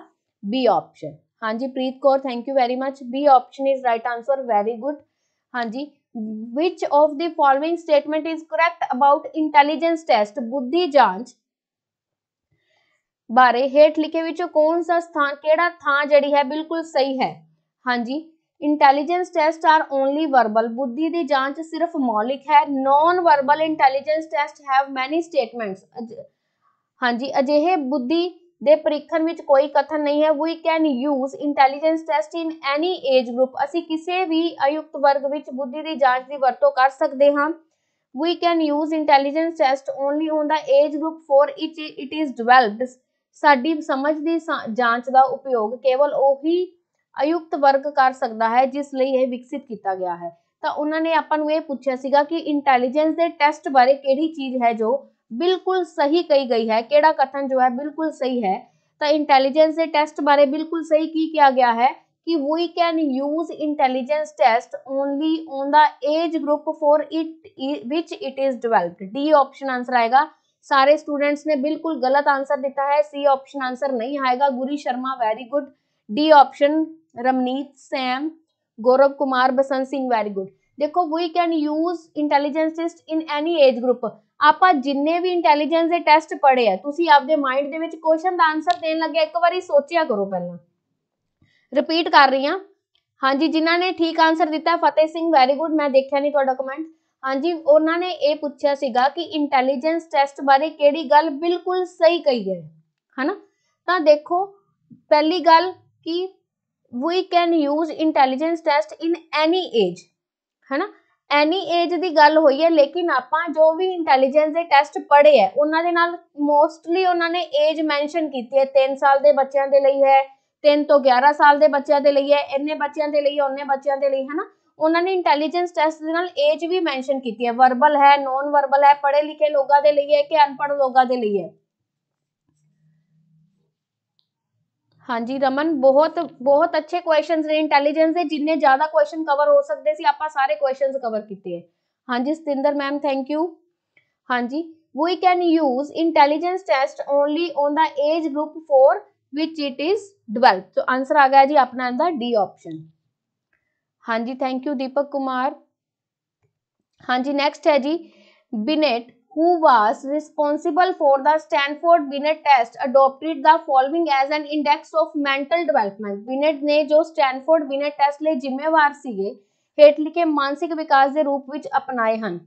A: ਬੀ ਆਪਸ਼ਨ ਹਾਂਜੀ Preet Kaur thank you very much B option is right answer very good ਹਾਂਜੀ which of the following statement is correct about intelligence test ਬੁੱਧੀ ਜਾਂਚ ਬਾਰੇ ਹੇਠ ਲਿਖੇ ਵਿੱਚੋਂ ਕੌਣ ਸਾ ਸਥਾਨ ਕਿਹੜਾ ਥਾਂ ਜਿਹੜੀ ਹੈ ਬਿਲਕੁਲ ਸਹੀ ਹੈ ਹਾਂਜੀ intelligence test are only verbal ਬੁੱਧੀ ਦੀ ਜਾਂਚ ਸਿਰਫ ਮੌਲਿਕ ਹੈ non verbal intelligence test have many statements ਹਾਂਜੀ ਅਜਿਹੇ ਬੁੱਧੀ ਦੇ ਪ੍ਰੀਖਣ ਵਿੱਚ ਕੋਈ ਕਥਨ ਨਹੀਂ ਹੈ we can use intelligence test in any age group ਅਸੀਂ ਕਿਸੇ ਵੀ ਅਯੁਕਤ ਵਰਗ ਵਿੱਚ ਬੁੱਧੀ ਦੀ ਜਾਂਚ ਦੀ ਵਰਤੋਂ ਕਰ ਸਕਦੇ ਹਾਂ we can use intelligence test only on the age group for which it is developed ਸਾਡੀ ਸਮਝ ਦੀ ਜਾਂਚ ਦਾ ਉਪਯੋਗ ਕੇਵਲ ਉਹੀ ਅਯੁਕਤ ਵਰਗ ਕਰ ਸਕਦਾ ਹੈ ਜਿਸ ਲਈ ਇਹ ਵਿਕਸਿਤ ਕੀਤਾ ਗਿਆ ਹੈ ਤਾਂ ਉਹਨਾਂ ਨੇ ਆਪਾਂ ਨੂੰ ਇਹ ਪੁੱਛਿਆ ਸੀਗਾ ਕਿ ਇੰਟੈਲੀਜੈਂਸ ਦੇ ਟੈਸਟ ਬਾਰੇ ਕਿਹੜੀ ਚੀਜ਼ ਹੈ ਜੋ बिल्कुल सही कही गई है केड़ा कथन जो है बिल्कुल सही है तो इंटेलिजेंस टेस्ट बारे बिल्कुल सही की किया गया है कि we can use intelligence test only on the age group for it which it is developed D option answer आएगा सारे स्टूडेंट्स ने बिल्कुल गलत आंसर दिता है सी ऑप्शन आंसर नहीं आएगा Guri Sharma very good D option Ramneet Sam Gaurav Kumar Basant Singh very good देखो we can use intelligence test in any age group ਆਪਾਂ ਜਿੰਨੇ ਵੀ ਇੰਟੈਲੀਜੈਂਸ ਦੇ ਟੈਸਟ ਪੜ੍ਹੇ ਆ ਤੁਸੀਂ ਆਪਦੇ ਮਾਈਂਡ ਦੇ ਵਿੱਚ ਕੁਐਸਚਨ ਦਾ ਆਨਸਰ ਦੇਣ ਲੱਗੇ ਇੱਕ ਵਾਰੀ ਸੋਚਿਆ ਕਰੋ ਪਹਿਲਾਂ ਰਿਪੀਟ ਕਰ ਰਹੀ ਆ ਹਾਂਜੀ ਜਿਨ੍ਹਾਂ ਨੇ ਠੀਕ ਆਨਸਰ ਦਿੱਤਾ ਫਤਿਹ ਸਿੰਘ ਵੈਰੀ ਗੁੱਡ ਮੈਂ ਦੇਖਿਆ ਨਹੀਂ ਤੁਹਾਡਾ ਕਮੈਂਟ ਹਾਂਜੀ ਉਹਨਾਂ ਨੇ ਇਹ ਪੁੱਛਿਆ ਸੀਗਾ ਕਿ ਇੰਟੈਲੀਜੈਂਸ ਟੈਸਟ ਬਾਰੇ ਕਿਹੜੀ ਗੱਲ ਬਿਲਕੁਲ ਸਹੀ ਕਹੀ ਹੈ ਹਨਾ ਤਾਂ ਦੇਖੋ ਪਹਿਲੀ ਗੱਲ ਕਿ we can use intelligence test in any age ਹਨਾ ਐਨੀ ਏਜ ਦੀ ਗੱਲ ਹੋਈ ਹੈ ਲੇਕਿਨ ਆਪਾਂ ਜੋ ਵੀ ਇੰਟੈਲੀਜੈਂਸ ਦੇ ਟੈਸਟ ਪੜ੍ਹੇ ਹੈ ਉਹਨਾਂ ਦੇ ਨਾਲ ਮੋਸਟਲੀ ਉਹਨਾਂ ਨੇ ਏਜ ਮੈਂਸ਼ਨ ਕੀਤੀ ਹੈ 3 ਸਾਲ ਦੇ ਬੱਚਿਆਂ ਦੇ ਲਈ ਹੈ 3 ਤੋਂ 11 ਸਾਲ ਦੇ ਬੱਚਿਆਂ ਦੇ ਲਈ ਹੈ ਇੰਨੇ ਬੱਚਿਆਂ ਦੇ ਲਈ ਉਹਨੇ ਬੱਚਿਆਂ ਦੇ ਲਈ ਹੈ ਨਾ ਉਹਨਾਂ ਨੇ ਇੰਟੈਲੀਜੈਂਸ ਟੈਸਟ ਦੇ ਨਾਲ ਏਜ ਵੀ ਮੈਂਸ਼ਨ ਕੀਤੀ ਹੈ ਵਰਬਲ ਹੈ ਨੋਨ ਵਰਬਲ ਹੈ ਪੜ੍ਹੇ ਲਿਖੇ ਲੋਕਾਂ ਦੇ ਲਈ ਹੈ ਕਿ ਅਨਪੜ੍ਹ ਲੋਕਾਂ ਦੇ ਲਈ ਹੈ हाँ जी रमन बहुत बहुत अच्छे क्वेश्चन ने ਇੰਟੈਲੀਜੈਂਸ के जिन्हें ज्यादा क्वेश्चन कवर हो सकते सी आप सारे क्वेश्चन कवर किए हैं हाँ जी सतिंदर मैम थैंक यू हाँ जी we can use intelligence test only on the age group for which it is develop तो आंसर आ गया जी अपना इनका डी ऑप्शन हाँ जी थैंक यू दीपक कुमार हाँ जी नेक्स्ट है जी Binet who was responsible for the Stanford Binet test adopted the following as an index of mental development Binet ਨੇ ਜੋ Stanford Binet test ਲਈ ਜ਼ਿੰਮੇਵਾਰ ਸੀਗੇ ਹੇਠ ਲਿਖੇ ਮਾਨਸਿਕ ਵਿਕਾਸ ਦੇ ਰੂਪ ਵਿੱਚ ਅਪਣਾਏ ਹਨ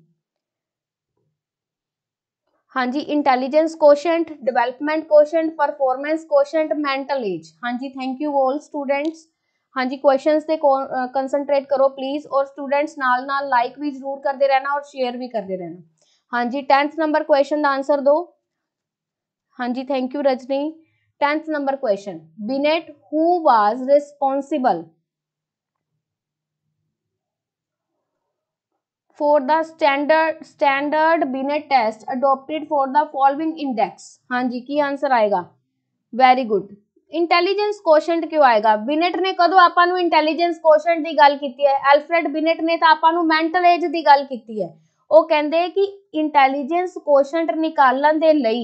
A: ਹਾਂਜੀ intelligence quotient development quotient performance quotient mental age ਹਾਂਜੀ ਥੈਂਕ ਯੂ 올 ਸਟੂਡੈਂਟਸ ਹਾਂਜੀ ਕੁਐਸਚਨਸ ਤੇ ਕਨਸੈਂਟਰੇਟ ਕਰੋ ਪਲੀਜ਼ ਔਰ ਸਟੂਡੈਂਟਸ ਨਾਲ ਨਾਲ ਲਾਈਕ ਵੀ ਜ਼ਰੂਰ ਕਰਦੇ ਰਹਿਣਾ ਔਰ ਸ਼ੇਅਰ ਵੀ ਕਰਦੇ ਰਹਿਣਾ ਹਾਂਜੀ 10th ਨੰਬਰ ਕੁਐਸਚਨ ਦਾ ਆਨਸਰ ਦਿਓ ਹਾਂਜੀ thank you Rajni 10th number question Binet who was responsible for the standard standard binet test adopted for the following index ਹਾਂਜੀ ਕੀ ਆਨਸਰ ਆਏਗਾ ਵੈਰੀ ਗੁੱਡ ਇੰਟੈਲੀਜੈਂਸ ਕੋਸ਼ੈਂਟ ਕਿਉਂ ਆਏਗਾ ਬਿਨੇਟ ਨੇ ਕਦੋਂ ਆਪਾਂ ਨੂੰ ਇੰਟੈਲੀਜੈਂਸ ਕੋਸ਼ੈਂਟ ਦੀ ਗੱਲ ਕੀਤੀ ਹੈ ਐਲਫਰੈਡ ਬਿਨੇਟ ਨੇ ਤਾਂ ਆਪਾਂ ਨੂੰ ਮੈਂਟਲ ਏਜ ਦੀ ਗੱਲ ਕੀਤੀ ਹੈ ਉਹ ਕਹਿੰਦੇ ਕਿ ਇੰਟੈਲੀਜੈਂਸ ਕੋਸ਼ੈਂਟ ਨਿਕਾਲਣ ਦੇ ਲਈ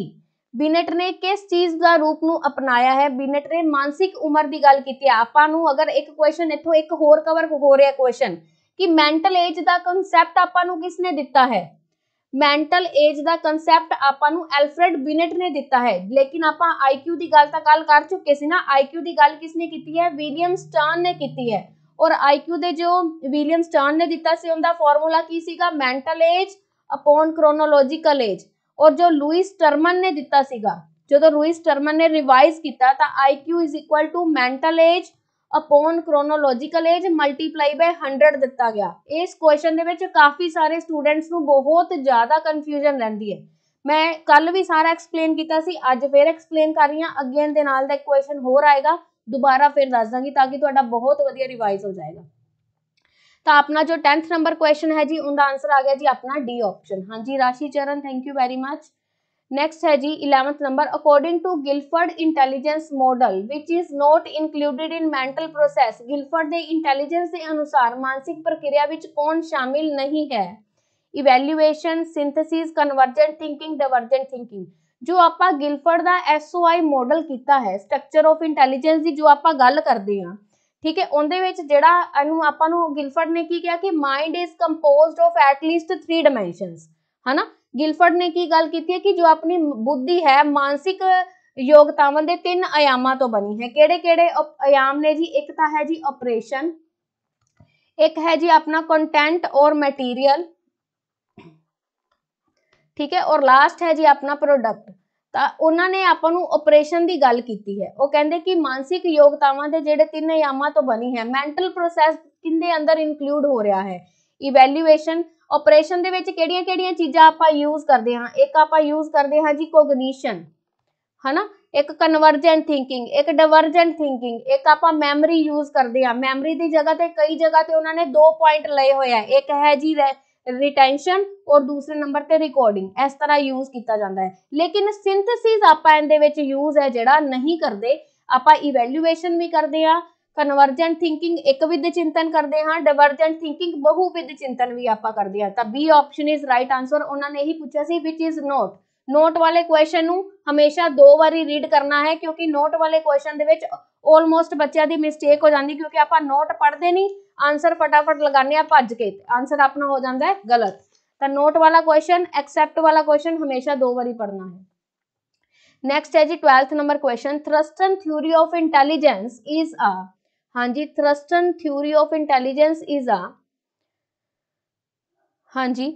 A: ਬਿਨਟ ਨੇ ਕਿਸ ਚੀਜ਼ ਦਾ ਰੂਪ ਨੂੰ ਅਪਣਾਇਆ ਹੈ ਬਿਨਟ ਨੇ ਮਾਨਸਿਕ ਉਮਰ ਦੀ ਗੱਲ ਕੀਤੀ ਆਪਾਂ ਨੂੰ ਅਗਰ ਇੱਕ ਕੁਐਸਚਨ ਇੱਥੋਂ ਇੱਕ ਹੋਰ ਕਵਰ ਹੋ ਰਿਹਾ ਕੁਐਸਚਨ ਕਿ ਮੈਂਟਲ ਏਜ ਦਾ ਕਨਸੈਪਟ ਆਪਾਂ ਨੂੰ ਕਿਸ ਨੇ ਦਿੱਤਾ ਹੈ ਮੈਂਟਲ ਏਜ ਦਾ ਕਨਸੈਪਟ ਆਪਾਂ ਨੂੰ ਐਲਫਰਡ ਬਿਨਟ ਨੇ ਦਿੱਤਾ ਹੈ ਲੇਕਿਨ ਆਪਾਂ ਆਈਕਿਊ ਦੀ ਗੱਲ ਤਾਂ ਕੱਲ ਕਰ ਚੁੱਕੇ ਸੀ ਨਾ ਆਈਕਿਊ ਦੀ ਗੱਲ ਕਿਸ ਨੇ ਕੀਤੀ ਹੈ ਵਿਲੀਅਮ ਸਟਰਨ ਨੇ ਕੀਤੀ ਹੈ ਔਰ ਆਈਕਿਊ ਦੇ ਜੋ ਵਿਲੀਅਮ ਸਟਰਨ ਨੇ ਦਿੱਤਾ ਸੀ ਉਹਦਾ ਫਾਰਮੂਲਾ ਕੀ ਸੀਗਾ mental age upon chronological age ਔਰ ਜੋ ਲੂਇਸ ਟਰਮਨ ਨੇ ਦਿੱਤਾ ਸੀਗਾ ਜਦੋਂ ਲੂਇਸ ਟਰਮਨ ਨੇ ਰਿਵਾਈਜ਼ ਕੀਤਾ ਤਾਂ IQ is equal to mental age upon chronological age multiply by 100 ਦਿੱਤਾ ਗਿਆ ਇਸ ਕੁਐਸਚਨ ਦੇ ਵਿੱਚ ਕਾਫੀ ਸਾਰੇ ਸਟੂਡੈਂਟਸ ਨੂੰ ਬਹੁਤ ਜ਼ਿਆਦਾ ਕਨਫਿਊਜ਼ਨ ਰਹਿੰਦੀ ਹੈ ਮੈਂ ਕੱਲ ਵੀ ਸਾਰਾ ਐਕਸਪਲੇਨ ਕੀਤਾ ਸੀ ਅੱਜ ਫੇਰ ਐਕਸਪਲੇਨ ਕਰ ਰਹੀ ਹਾਂ ਅਗੇਨ ਦੇ ਨਾਲ ਦਾ ਕੁਐਸਚਨ ਹੋਰ ਆਏਗਾ ਦੁਬਾਰਾ ਫਿਰ ਦੱਸ ਦਾਂਗੀ ਤਾਂ ਕਿ ਤੁਹਾਡਾ ਬਹੁਤ ਵਧੀਆ ਰਿਵਾਈਜ਼ ਹੋ ਜਾਏਗਾ ਤਾਂ ਆਪਣਾ ਜੋ 10th ਨੰਬਰ ਕੁਐਸਚਨ ਹੈ ਜੀ ਉਹਦਾ ਆਨਸਰ ਆ ਗਿਆ ਜੀ ਆਪਣਾ ਡੀ ਆਪਸ਼ਨ ਹਾਂਜੀ Rashi Charan thank you very much next ਹੈ ਜੀ 11th number according to Guilford intelligence model which is not included in mental process Guilford ਦੇ ਇੰਟੈਲੀਜੈਂਸ ਦੇ ਅਨੁਸਾਰ ਮਾਨਸਿਕ ਪ੍ਰਕਿਰਿਆ ਵਿੱਚ ਕੌਣ ਸ਼ਾਮਿਲ ਨਹੀਂ ਹੈ evaluation synthesis convergent thinking divergent thinking ਜੋ ਆਪਾਂ ਗਿਲਫਰਡ ਦਾ ਐਸਓਆਈ ਮਾਡਲ ਕੀਤਾ ਹੈ ਸਟਰਕਚਰ ਆਫ ਇੰਟੈਲੀਜੈਂਸ ਦੀ ਜੋ ਆਪਾਂ ਗੱਲ ਕਰਦੇ ਆ ਠੀਕ ਹੈ ਉਹਦੇ ਵਿੱਚ ਜਿਹੜਾ ਇਹਨੂੰ ਆਪਾਂ ਨੂੰ ਗਿਲਫਰਡ ਨੇ ਕੀ ਕਿਹਾ ਕਿ mind is composed of at least 3 dimensions ਹਨਾ ਗਿਲਫਰਡ ਨੇ ਕੀ ਗੱਲ ਕੀਤੀ ਹੈ ਕਿ ਜੋ ਆਪਣੀ ਬੁੱਧੀ ਹੈ ਮਾਨਸਿਕ ਯੋਗਤਾਵਾਂ ਦੇ ਤਿੰਨ ਆਯਾਮਾਂ ਤੋਂ ਬਣੀ ਹੈ ਕਿਹੜੇ ਕਿਹੜੇ ਆਯਾਮ ਨੇ ਜੀ ਇੱਕ ਤਾਂ ਹੈ ਜੀ ਆਪਰੇਸ਼ਨ ਇੱਕ ਹੈ ਜੀ ਆਪਣਾ ਕੰਟੈਂਟ ਔਰ ਮਟੀਰੀਅਲ ਠੀਕ ਹੈ ਔਰ ਲਾਸਟ ਹੈ ਜੀ ਆਪਣਾ ਪ੍ਰੋਡਕਟ ਤਾਂ ਉਹਨਾਂ ਨੇ ਆਪਾਂ ਨੂੰ ਆਪਰੇਸ਼ਨ ਦੀ ਗੱਲ ਕੀਤੀ ਹੈ ਉਹ ਕਹਿੰਦੇ ਕਿ ਮਾਨਸਿਕ ਯੋਗਤਾਵਾਂ ਦੇ ਜਿਹੜੇ ਤਿੰਨ ਯਾਮਾਂ ਤੋਂ ਬਣੀ ਹੈ ਮੈਂਟਲ ਪ੍ਰੋਸੈਸ ਕਿੰਦੇ ਅੰਦਰ ਇਨਕਲੂਡ ਹੋ ਰਿਹਾ ਹੈ ਇਵੈਲੂਏਸ਼ਨ ਆਪਰੇਸ਼ਨ ਦੇ ਵਿੱਚ ਕਿਹੜੀਆਂ-ਕਿਹੜੀਆਂ ਚੀਜ਼ਾਂ ਆਪਾਂ ਯੂਜ਼ ਕਰਦੇ ਹਾਂ ਇੱਕ ਆਪਾਂ ਯੂਜ਼ ਕਰਦੇ ਹਾਂ ਜੀ ਕੋਗਨੀਸ਼ਨ ਹਨਾ ਇੱਕ ਕਨਵਰਜੈਂਟ ਥਿੰਕਿੰਗ ਇੱਕ ਡਿਵਰਜੈਂਟ ਥਿੰਕਿੰਗ ਇੱਕ ਆਪਾਂ ਮੈਮਰੀ ਯੂਜ਼ ਕਰਦੇ ਹਾਂ ਮੈਮਰੀ ਦੀ ਜਗ੍ਹਾ ਤੇ ਕਈ ਜਗ੍ਹਾ ਤੇ ਉਹਨਾਂ ਨੇ ਦੋ ਪੁਆਇੰਟ ਲਏ ਹੋਏ ਆ ਇੱਕ ਹੈ ਜੀ ਰਿਟੈਂਸ਼ਨ ਔਰ ਦੂਸਰੇ ਨੰਬਰ ਤੇ ਰਿਕਾਰਡਿੰਗ ਇਸ ਤਰ੍ਹਾਂ ਯੂਜ਼ ਕੀਤਾ ਜਾਂਦਾ ਹੈ ਲੇਕਿਨ ਸਿੰਥੇਸਿਸ ਆਪਾਂ ਇਹਦੇ ਵਿੱਚ ਯੂਜ਼ ਹੈ ਜਿਹੜਾ ਨਹੀਂ ਕਰਦੇ ਆਪਾਂ ਇਵੈਲੂਏਸ਼ਨ ਵੀ ਕਰਦੇ ਆ ਕਨਵਰਜੈਂਟ ਥਿੰਕਿੰਗ ਇੱਕਵਿਧ ਚਿੰਤਨ ਕਰਦੇ ਹਾਂ ਡਿਵਰਜੈਂਟ ਥਿੰਕਿੰਗ ਬਹੁਵਿਧ ਚਿੰਤਨ ਵੀ ਆਪਾਂ ਕਰਦੇ ਹਾਂ ਤਾਂ B option is right answer ਉਹਨਾਂ ਨੇ ਇਹੀ ਪੁੱਛਿਆ ਸੀ ਵਿਚ ਇਜ਼ ਨੋਟ ਨੋਟ ਵਾਲੇ ਕੁਐਸਚਨ ਨੂੰ ਹਮੇਸ਼ਾ ਦੋ ਵਾਰੀ ਰੀਡ ਕਰਨਾ ਹੈ ਕਿਉਂਕਿ ਨੋਟ ਵਾਲੇ ਕੁਐਸਚਨ ਦੇ ਵਿੱਚ ਆਲਮੋਸਟ ਬੱਚਿਆਂ ਦੀ ਮਿਸਟੇਕ ਹੋ ਜਾਂਦੀ ਕਿਉਂਕਿ ਆਪਾਂ ਨੋਟ ਪੜ੍ਹਦੇ ਨਹੀਂ आंसर फटाफट लगाने भज के आंसर अपना हो जाता है गलत तो नोट वाला क्वेश्चन एक्सैप्ट वाला क्वेश्चन हमेशा दो बारी पढ़ना है नेक्स्ट है जी twelfth number question Thurstone theory of intelligence is a हाँ जी Thurstone theory of intelligence is a हाँ जी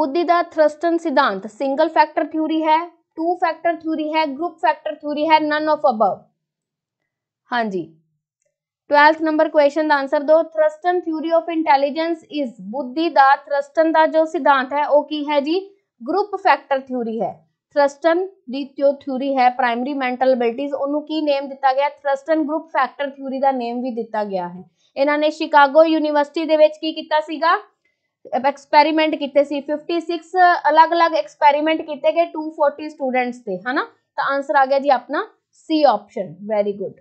A: बुद्धि का थ्रस्टन सिद्धांत सिंगल फैक्टर थ्यूरी है टू फैक्टर थ्यूरी है ग्रुप फैक्टर थ्यूरी है नन ऑफ अबव हाँ जी 12th ਨੰਬਰ ਕੁਐਸਚਨ ਦਾ ਆਨਸਰ ਦੋ Thurstone theory of intelligence is ਬੁੱਧੀ ਦਾ ਥਰਸਟਨ ਦਾ ਜੋ ਸਿਧਾਂਤ ਹੈ ਉਹ ਕੀ ਹੈ ਜੀ ਗਰੁੱਪ ਫੈਕਟਰ ਥਿਊਰੀ ਹੈ ਥਰਸਟਨ ਦੀ ਜੋ ਥਿਊਰੀ ਹੈ ਪ੍ਰਾਇਮਰੀ ਮੈਂਟਲ ਅਬਿਲਿਟੀਜ਼ ਉਹਨੂੰ ਕੀ ਨੇਮ ਦਿੱਤਾ ਗਿਆ ਥਰਸਟਨ ਗਰੁੱਪ ਫੈਕਟਰ ਥਿਊਰੀ ਦਾ ਨੇਮ ਵੀ ਦਿੱਤਾ ਗਿਆ ਹੈ ਇਹਨਾਂ ਨੇ ਸ਼ਿਕਾਗੋ ਯੂਨੀਵਰਸਿਟੀ ਦੇ ਵਿੱਚ ਕੀ ਕੀਤਾ ਸੀਗਾ ਐਕਸਪੈਰੀਮੈਂਟ ਕੀਤੇ ਸੀ 56 ਅਲੱਗ-ਅਲੱਗ ਐਕਸਪੈਰੀਮੈਂਟ ਕੀਤੇ ਗਏ 240 ਸਟੂਡੈਂਟਸ ਤੇ ਹਨਾ ਤਾਂ ਆਨਸਰ ਆ ਗਿਆ ਜੀ ਆਪਣਾ ਸੀ ਆਪਸ਼ਨ ਵੈਰੀ ਗੁੱਡ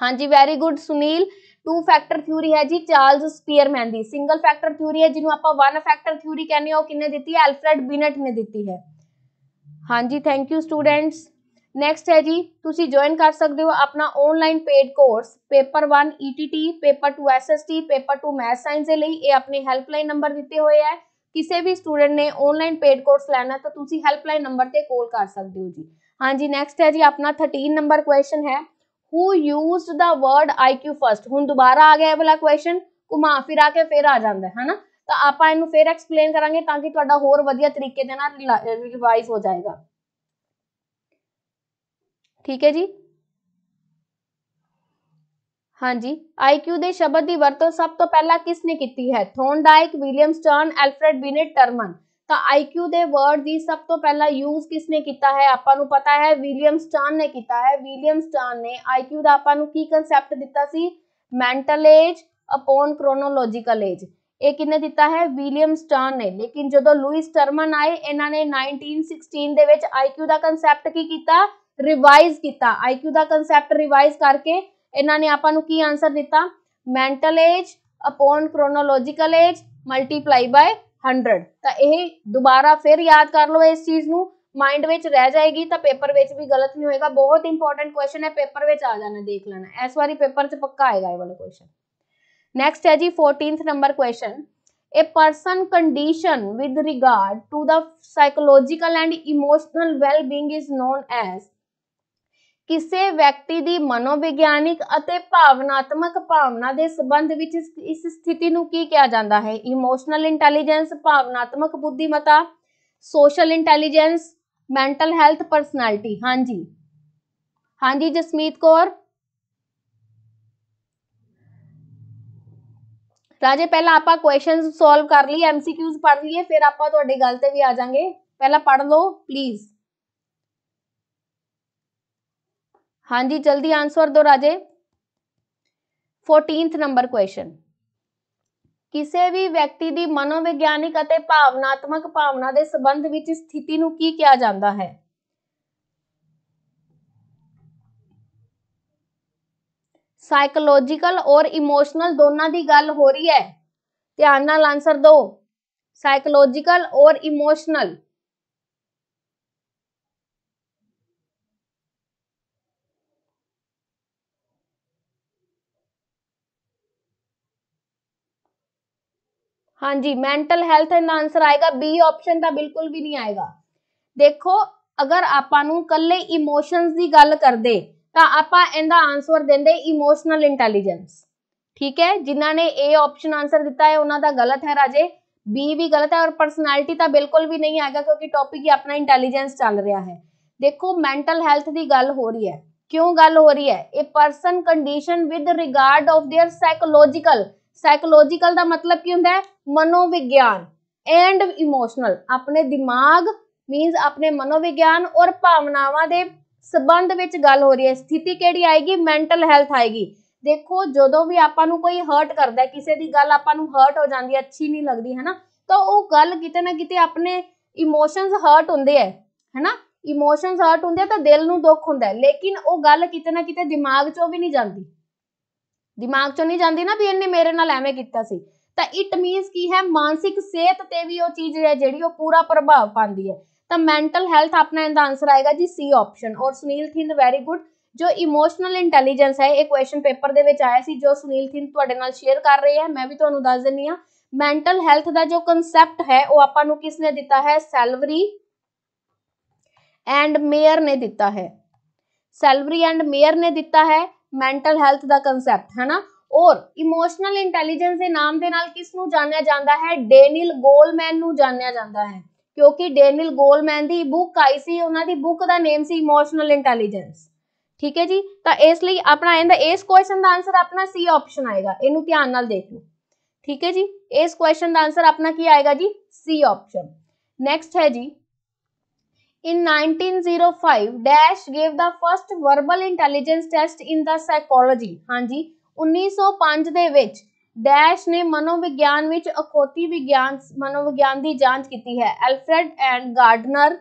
A: हाँ जी very good Sunil two factor theory है जी चार्ल्स स्पीयरमैन की सिंगल फैक्टर थ्यूरी है जिन्होंने आप वन फैक्टर थ्यूरी कहने वो किन्ने दी है एल्फ्रेड बिनट ने दी है हाँ जी थैंक यू स्टूडेंट्स नैक्सट है जी तुम जॉइन कर सकते हो अपना online paid course paper one E T paper two S S T paper two math science के लिए यह अपने हैल्पलाइन नंबर दिते हुए है किसी भी स्टूडेंट ने ऑनलाइन पेड कोर्स लैना तो हैल्पलाइन नंबर से कॉल कर सकते हो जी हाँ जी नैक्सट है जी अपना थर्टीन नंबर क्वेश्चन है who used the word IQ first ਹੁਣ ਦੁਬਾਰਾ ਆ ਗਿਆ ਇਹ ਵਾਲਾ ਕੁਐਸਚਨ ਘੁਮਾ ਫਿਰਾ ਕੇ ਫਿਰ ਆ ਜਾਂਦਾ ਹੈ ਹਨਾ ਤਾਂ ਆਪਾਂ ਇਹਨੂੰ ਫਿਰ ਐਕਸਪਲੇਨ ਕਰਾਂਗੇ ਤਾਂ ਕਿ ਤੁਹਾਡਾ ਹੋਰ ਵਧੀਆ ਤਰੀਕੇ ਦੇ ਨਾਲ ਰਿਵਾਈਜ਼ ਹੋ ਜਾਏਗਾ ਠੀਕ ਹੈ ਜੀ ਹਾਂਜੀ ਆਈਕਿਊ ਦੇ ਸ਼ਬਦ ਦੀ ਵਰਤੋਂ ਸਭ ਤੋਂ ਪਹਿਲਾਂ ਕਿਸ ਨੇ ਕੀਤੀ ਹੈ Thorndike William Stern Alfred Binet Terman ਤਾਂ ਆਈਕਿਊ ਦੇ ਵਰਡ ਦੀ ਸਭ ਤੋਂ ਪਹਿਲਾਂ ਯੂਜ਼ ਕਿਸ ਨੇ ਕੀਤਾ ਹੈ ਆਪਾਂ ਨੂੰ ਪਤਾ ਹੈ ਵਿਲੀਅਮ ਸਟਾਨ ਨੇ ਕੀਤਾ ਹੈ ਵਿਲੀਅਮ ਸਟਾਨ ਨੇ ਆਈਕਿਊ ਦਾ ਆਪਾਂ ਨੂੰ ਕੀ ਕਨਸੈਪਟ ਦਿੱਤਾ ਸੀ mental age upon chronological age ਇਹ ਕਿਨੇ ਦਿੱਤਾ ਹੈ ਵਿਲੀਅਮ ਸਟਾਨ ਨੇ ਲੇਕਿਨ ਜਦੋਂ ਲੂਇਸ ਟਰਮਨ ਆਏ ਇਹਨਾਂ ਨੇ 1916 ਦੇ ਵਿੱਚ ਆਈਕਿਊ ਦਾ ਕਨਸੈਪਟ ਕੀ ਕੀਤਾ ਰਿਵਾਈਜ਼ ਕੀਤਾ ਆਈਕਿਊ ਦਾ ਕਨਸੈਪਟ ਰਿਵਾਈਜ਼ ਕਰਕੇ ਇਹਨਾਂ ਨੇ ਆਪਾਂ ਨੂੰ ਕੀ ਆਨਸਰ ਦਿੱਤਾ mental age upon chronological age multiply by 100 ਤਾਂ ਇਹ ਦੁਬਾਰਾ ਫਿਰ ਯਾਦ ਕਰ ਲਓ ਇਸ ਚੀਜ਼ ਨੂੰ ਮਾਈਂਡ ਵਿੱਚ ਰਹਿ ਜਾਏਗੀ ਤਾਂ ਪੇਪਰ ਵਿੱਚ ਵੀ ਗਲਤ ਨਹੀਂ ਹੋਏਗਾ ਬਹੁਤ ਇੰਪੋਰਟੈਂਟ ਕੁਐਸਚਨ ਹੈ ਪੇਪਰ ਵਿੱਚ ਆ ਜਾਣਾ ਦੇਖ ਲੈਣਾ ਇਸ ਵਾਰੀ ਪੇਪਰ 'ਚ ਪੱਕਾ ਆਏਗਾ ਇਹ ਵਾਲਾ ਕੁਐਸਚਨ ਨੈਕਸਟ ਹੈ ਜੀ 14th number question a person condition with regard to the psychological and emotional well being is known ਕਿਸੇ ਵਿਅਕਤੀ ਦੀ ਮਨੋਵਿਗਿਆਨਿਕ ਅਤੇ ਭਾਵਨਾਤਮਕ ਭਾਵਨਾ ਦੇ ਸੰਬੰਧ ਵਿੱਚ ਇਸ ਸਥਿਤੀ ਨੂੰ ਕੀ ਕਿਹਾ ਜਾਂਦਾ ਹੈ ਇਮੋਸ਼ਨਲ ਇੰਟੈਲੀਜੈਂਸ ਭਾਵਨਾਤਮਕ ਬੁੱਧੀਮਤਾ social intelligence mental health personality ਹਾਂਜੀ ਹਾਂਜੀ ਜਸਮੀਤ ਕੌਰ ਰਾਜੇ ਪਹਿਲਾਂ ਆਪਾਂ ਕੁਐਸਚਨਸ ਸੋਲਵ ਕਰ ਲਈ ਐਮਸੀਕਿਊਜ਼ ਪੜ੍ਹ ਲਈਏ ਫਿਰ ਆਪਾਂ ਤੁਹਾਡੀ ਗੱਲ ਤੇ ਵੀ ਆ ਜਾਾਂਗੇ ਪਹਿਲਾਂ ਪੜ੍ਹ ਲਓ ਪਲੀਜ਼ ਹਾਂਜੀ ਜਲਦੀ ਆਨਸਰ आंसर ਰਾਜੇ 14th ਨੰਬਰ ਕੁਐਸਚਨ ਕਿਸੇ ਵੀ ਵਿਅਕਤੀ ਦੀ ਮਨੋਵਿਗਿਆਨਿਕ ਅਤੇ ਭਾਵਨਾਤਮਕ ਭਾਵਨਾ ਦੇ ਸੰਬੰਧ ਵਿੱਚ ਸਥਿਤੀ ਨੂੰ ਕੀ ਕਿਹਾ ਜਾਂਦਾ ਹੈ ਸਾਈਕੋਲੋਜੀਕਲ ਔਰ ਇਮੋਸ਼ਨਲ ਦੋਨਾਂ ਦੀ ਗੱਲ ਹੋ ਰਹੀ ਹੈ ਧਿਆਨ ਨਾਲ ਆਨਸਰ ਦਿਓ ਸਾਈਕੋਲੋਜੀਕਲ ਔਰ ਇਮੋਸ਼ਨਲ ਹਾਂਜੀ जी मेंटल हेल्थ एंड आंसर आएगा बी ऑप्शन ਤਾਂ ਬਿਲਕੁਲ ਵੀ ਨਹੀਂ ਆਏਗਾ ਦੇਖੋ ਅਗਰ ਆਪਾਂ ਨੂੰ ਕੱਲੇ ਇਮੋਸ਼ਨਸ ਦੀ ਗੱਲ ਕਰਦੇ ਤਾਂ ਆਪਾਂ ਇਹਦਾ ਆਨਸਰ ਦਿੰਦੇ ਇਮੋਸ਼ਨਲ ਇੰਟੈਲੀਜੈਂਸ ਠੀਕ ਹੈ ਜਿਨ੍ਹਾਂ ਨੇ ਏ ਆਪਸ਼ਨ ਆਨਸਰ ਦਿੱਤਾ ਹੈ ਉਹਨਾਂ ਦਾ ਗਲਤ ਹੈ ਰਾਜੇ ਬੀ ਵੀ ਗਲਤ ਹੈ ਔਰ ਪਰਸਨੈਲਿਟੀ ਤਾਂ ਬਿਲਕੁਲ ਵੀ ਨਹੀਂ ਆਏਗਾ ਕਿਉਂਕਿ ਟੌਪਿਕ ਹੀ ਆਪਣਾ ਇੰਟੈਲੀਜੈਂਸ ਚੱਲ ਰਿਹਾ ਹੈ ਦੇਖੋ ਮੈਂਟਲ ਹੈਲਥ ਦੀ ਗੱਲ ਹੋ ਰਹੀ ਹੈ ਕਿਉਂ ਗੱਲ ਹੋ ਰਹੀ ਹੈ ਇਹ person condition with regard of their psychological psychological ਦਾ ਮਤਲਬ ਕੀ ਹੁੰਦਾ ਹੈ ਮਨੋਵਿਗਿਆਨ ਐਂਡ ਇਮੋਸ਼ਨਲ ਆਪਣੇ ਦਿਮਾਗ ਮੀਨਸ ਆਪਣੇ ਮਨੋਵਿਗਿਆਨ ਔਰ ਭਾਵਨਾਵਾਂ ਦੇ ਸਬੰਧ ਵਿੱਚ ਗੱਲ ਹੋ ਰਹੀ ਹੈ ਸਥਿਤੀ ਕਿਹੜੀ ਆਏਗੀ ਮੈਂਟਲ ਹੈਲਥ ਆਏਗੀ ਦੇਖੋ ਜਦੋਂ ਵੀ ਆਪਾਂ ਨੂੰ ਕੋਈ ਹਰਟ ਕਰਦਾ ਹੈ ਕਿਸੇ ਦੀ ਗੱਲ ਆਪਾਂ ਨੂੰ ਹਰਟ ਹੋ ਜਾਂਦੀ ਹੈ ਅੱਛੀ ਨਹੀਂ ਲੱਗਦੀ ਹੈ ਨਾ ਤਾਂ ਉਹ ਗੱਲ ਕਿਤੇ ਨਾ ਕਿਤੇ ਆਪਣੇ ਇਮੋਸ਼ਨਸ ਹਰਟ ਹੁੰਦੇ ਹੈ ਹੈਨਾ ਇਮੋਸ਼ਨਸ ਹਰਟ ਹੁੰਦੇ ਤਾਂ ਦਿਲ ਨੂੰ ਦੁੱਖ ਹੁੰਦਾ ਹੈ ਲੇਕਿਨ ਉਹ ਗੱਲ ਕਿਤੇ ਨਾ ਕਿਤੇ ਦਿਮਾਗ 'ਚੋਂ ਵੀ ਨਹੀਂ ਜਾਂਦੀ ਦਿਮਾਗ 'ਚੋਂ ਨਹੀਂ ਜਾਂਦੀ ਨਾ ਵੀ ਇਹਨੇ ਮੇਰੇ ਨਾਲ ਐਵੇਂ ਕੀਤਾ ਸੀ ਤਾਂ ਇਟ ਮੀਨਸ ਕੀ ਹੈ ਮਾਨਸਿਕ ਸਿਹਤ ਤੇ ਵੀ ਉਹ ਚੀਜ਼ ਹੈ ਜਿਹੜੀ ਉਹ ਪੂਰਾ ਪ੍ਰਭਾਵ ਪਾਉਂਦੀ ਹੈ ਤਾਂ ਮੈਂਟਲ ਹੈਲਥ ਆਪਣਾ ਇਹਦਾ ਆਨਸਰ ਆਏਗਾ ਜੀ ਸੀ ਆਪਸ਼ਨ ਔਰ ਸੁਨੀਲ ਥਿੰਦ ਵੈਰੀ ਗੁੱਡ ਜੋ ਇਮੋਸ਼ਨਲ ਇੰਟੈਲੀਜੈਂਸ ਹੈ ਇਹ ਕੁਐਸਚਨ ਪੇਪਰ ਦੇ ਵਿੱਚ ਆਇਆ ਸੀ ਜੋ ਸੁਨੀਲ ਥਿੰਦ ਤੁਹਾਡੇ ਨਾਲ ਸ਼ੇਅਰ ਕਰ ਰਹੇ ਹੈ ਮੈਂ ਵੀ ਤੁਹਾਨੂੰ ਦੱਸ ਦਿੰਨੀ ਆ ਮੈਂਟਲ ਹੈਲਥ ਦਾ ਜੋ ਕਨਸੈਪਟ ਹੈ ਉਹ ਆਪਾਂ ਨੂੰ ਕਿਸ ਨੇ ਦਿੱਤਾ ਹੈ ਸੈਲਵਰੀ ਐਂਡ ਮੇਅਰ ਨੇ ਦਿੱਤਾ ਹੈ ਸੈਲਵਰੀ ਐਂਡ ਮੇਅਰ ਨੇ ਦਿੱਤਾ ਹੈ ਮੈਂਟਲ ਹੈਲਥ ਦਾ ਕਨਸੈਪਟ ਹੈ ਨਾ ਔਰ ਇਮੋਸ਼ਨਲ ਇੰਟੈਲੀਜੈਂਸ ਦੇ ਨਾਮ ਦੇ ਨਾਲ ਕਿਸ ਨੂੰ ਜਾਣਿਆ ਜਾਂਦਾ ਹੈ ਡੈਨੀਲ ਗੋਲਮੈਨ ਨੂੰ ਜਾਣਿਆ ਜਾਂਦਾ ਹੈ ਕਿਉਂਕਿ ਡੈਨੀਲ ਗੋਲਮੈਨ ਦੀ ਬੁੱਕ ਆਈ ਸੀ ਉਹਨਾਂ ਦੀ ਬੁੱਕ ਦਾ ਨੇਮ ਸੀ ਇਮੋਸ਼ਨਲ ਇੰਟੈਲੀਜੈਂਸ ਠੀਕ ਹੈ ਜੀ ਤਾਂ ਇਸ ਲਈ ਆਪਣਾ ਇਹਦਾ ਇਸ ਕੁਐਸਚਨ ਦਾ ਆਨਸਰ ਆਪਣਾ ਸੀ ਆਪਸ਼ਨ ਆਏਗਾ ਇਹਨੂੰ ਧਿਆਨ ਨਾਲ ਦੇਖ ਲਓ ਠੀਕ ਹੈ ਜੀ ਇਸ ਕੁਐਸਚਨ ਦਾ ਆਨਸਰ ਆਪਣਾ ਕੀ ਆਏਗਾ ਜੀ ਸੀ ਆਪਸ਼ਨ ਨੈਕਸਟ ਹੈ ਜੀ in 1905 dash gave the first verbal intelligence test in the psychology ਹਾਂਜੀ 1905 ਦੇ ਵਿੱਚ ਡੈਸ਼ ਨੇ ਮਨੋਵਿਗਿਆਨ ਵਿੱਚ ਅਕੋਤੀ ਵਿਗਿਆਨ ਮਨੋਵਿਗਿਆਨ ਦੀ ਜਾਂਚ ਕੀਤੀ ਹੈ Alfred and Gardner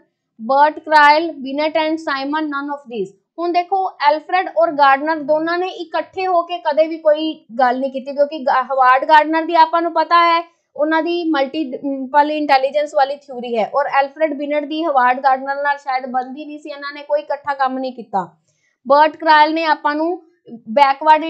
A: Burt Cyril Binet and Simon none of these ਹੁਣ ਦੇਖੋ ਐਲਫ੍ਰੈਡ ਔਰ ਗਾਰਡਨਰ ਦੋਨਾਂ ਨੇ ਇਕੱਠੇ ਹੋ ਕੇ ਕਦੇ ਵੀ ਕੋਈ ਗੱਲ ਨਹੀਂ ਕੀਤੀ ਕਿਉਂਕਿ ਹਵਾਰਡ ਗਾਰਡਨਰ ਦੀ ਆਪਾਂ ਨੂੰ ਪਤਾ ਹੈ ਉਹਨਾਂ ਦੀ ਮਲਟੀਪਲ ਇੰਟੈਲੀਜੈਂਸ ਵਾਲੀ ਥਿਊਰੀ ਹੈ ਔਰ ਐਲਫ੍ਰੈਡ ਬਿਨਟ ਦੀ ਹਵਾਰਡ ਗਾਰਡਨਰ ਨਾਲ ਸ਼ਾਇਦ ਬੰਦੀ ਨਹੀਂ ਸੀ ਇਹਨਾਂ ਨੇ ਕੋਈ ਇਕੱਠਾ ਕੰਮ ਨਹੀਂ ਕੀਤਾ ਬਰਟ ਕ੍ਰਾਇਲ ਨੇ ਆਪਾਂ ਨੂੰ ਬੈਕਵਰਡ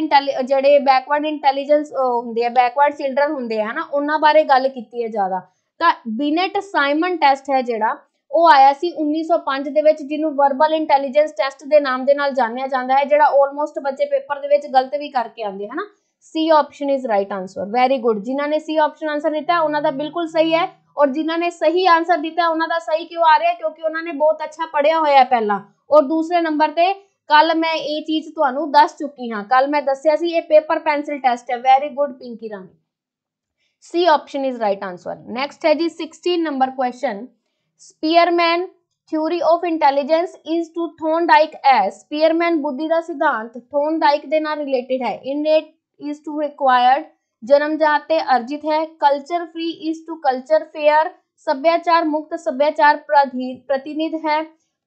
A: ਜਿਹੜੇ ਬੈਕਵਰਡ ਇੰਟੈਲੀਜੈਂਸ ਹੁੰਦੇ ਆ ਬੈਕਵਰਡ ਚਿਲਡਰਨ ਹੁੰਦੇ ਆ ਹਨਾ ਉਹਨਾਂ ਬਾਰੇ ਗੱਲ ਕੀਤੀ ਹੈ ਜ਼ਿਆਦਾ ਤਾਂ ਬਿਨੇਟ ਸਾਈਮਨ ਟੈਸਟ ਹੈ ਜਿਹੜਾ ਉਹ ਆਇਆ ਸੀ 1905 ਦੇ ਵਿੱਚ ਜਿਹਨੂੰ ਵਰਬਲ ਇੰਟੈਲੀਜੈਂਸ ਟੈਸਟ ਦੇ ਨਾਮ ਦੇ ਨਾਲ ਜਾਣਿਆ ਜਾਂਦਾ ਹੈ ਜਿਹੜਾ ਆਲਮੋਸਟ ਬੱਚੇ ਪੇਪਰ ਦੇ ਵਿੱਚ ਗਲਤ ਵੀ ਕਰਕੇ ਆਉਂਦੇ ਹਨਾ C option is right answer very good ਜਿਨ੍ਹਾਂ ਨੇ ਸੀ ਆਪਸ਼ਨ ਆਨਸਰ ਦਿੱਤਾ ਉਹਨਾਂ ਦਾ ਬਿਲਕੁਲ ਸਹੀ ਹੈ ਔਰ ਜਿਨ੍ਹਾਂ ਨੇ ਸਹੀ ਆਨਸਰ ਦਿੱਤਾ ਉਹਨਾਂ ਦਾ ਸਹੀ ਕਿਉਂ ਆ ਰਿਹਾ ਕਿਉਂਕਿ ਉਹਨਾਂ ਨੇ ਬਹੁਤ ਅੱਛਾ ਪੜਿਆ ਹੋਇਆ ਹੈ ਪਹਿਲਾਂ ਔਰ ਦੂਸਰੇ ਨੰਬਰ ਤੇ ਕੱਲ ਮੈਂ ਇਹ ਚੀਜ਼ ਤੁਹਾਨੂੰ ਦੱਸ ਚੁੱਕੀ ਹਾਂ ਕੱਲ ਮੈਂ ਦੱਸਿਆ ਸੀ ਇਹ ਪੇਪਰ ਪੈਨਸਲ ਟੈਸਟ ਹੈ very good Pinky Rani C option is right answer next है जी 16 number question Spearman theory of intelligence is to Thorndike as Spearman ਬੁੱਧੀ ਦਾ ਸਿਧਾਂਤ ਥੋਨਡਾਈਕ ਦੇ ਨਾਲ ਰਿਲੇਟਡ ਹੈ ਇਨੇਟ ਇਜ਼ ਟੂ ਰਿਕੁਆਇਰਡ ਜਨਮਜਾਤ ਤੇ ਅਰਜਿਤ ਹੈ culture free is to culture fair ਸੱਭਿਆਚਾਰ ਮੁਕਤ ਸੱਭਿਆਚਾਰ ਪ੍ਰਤੀਨਿਧ ਹੈ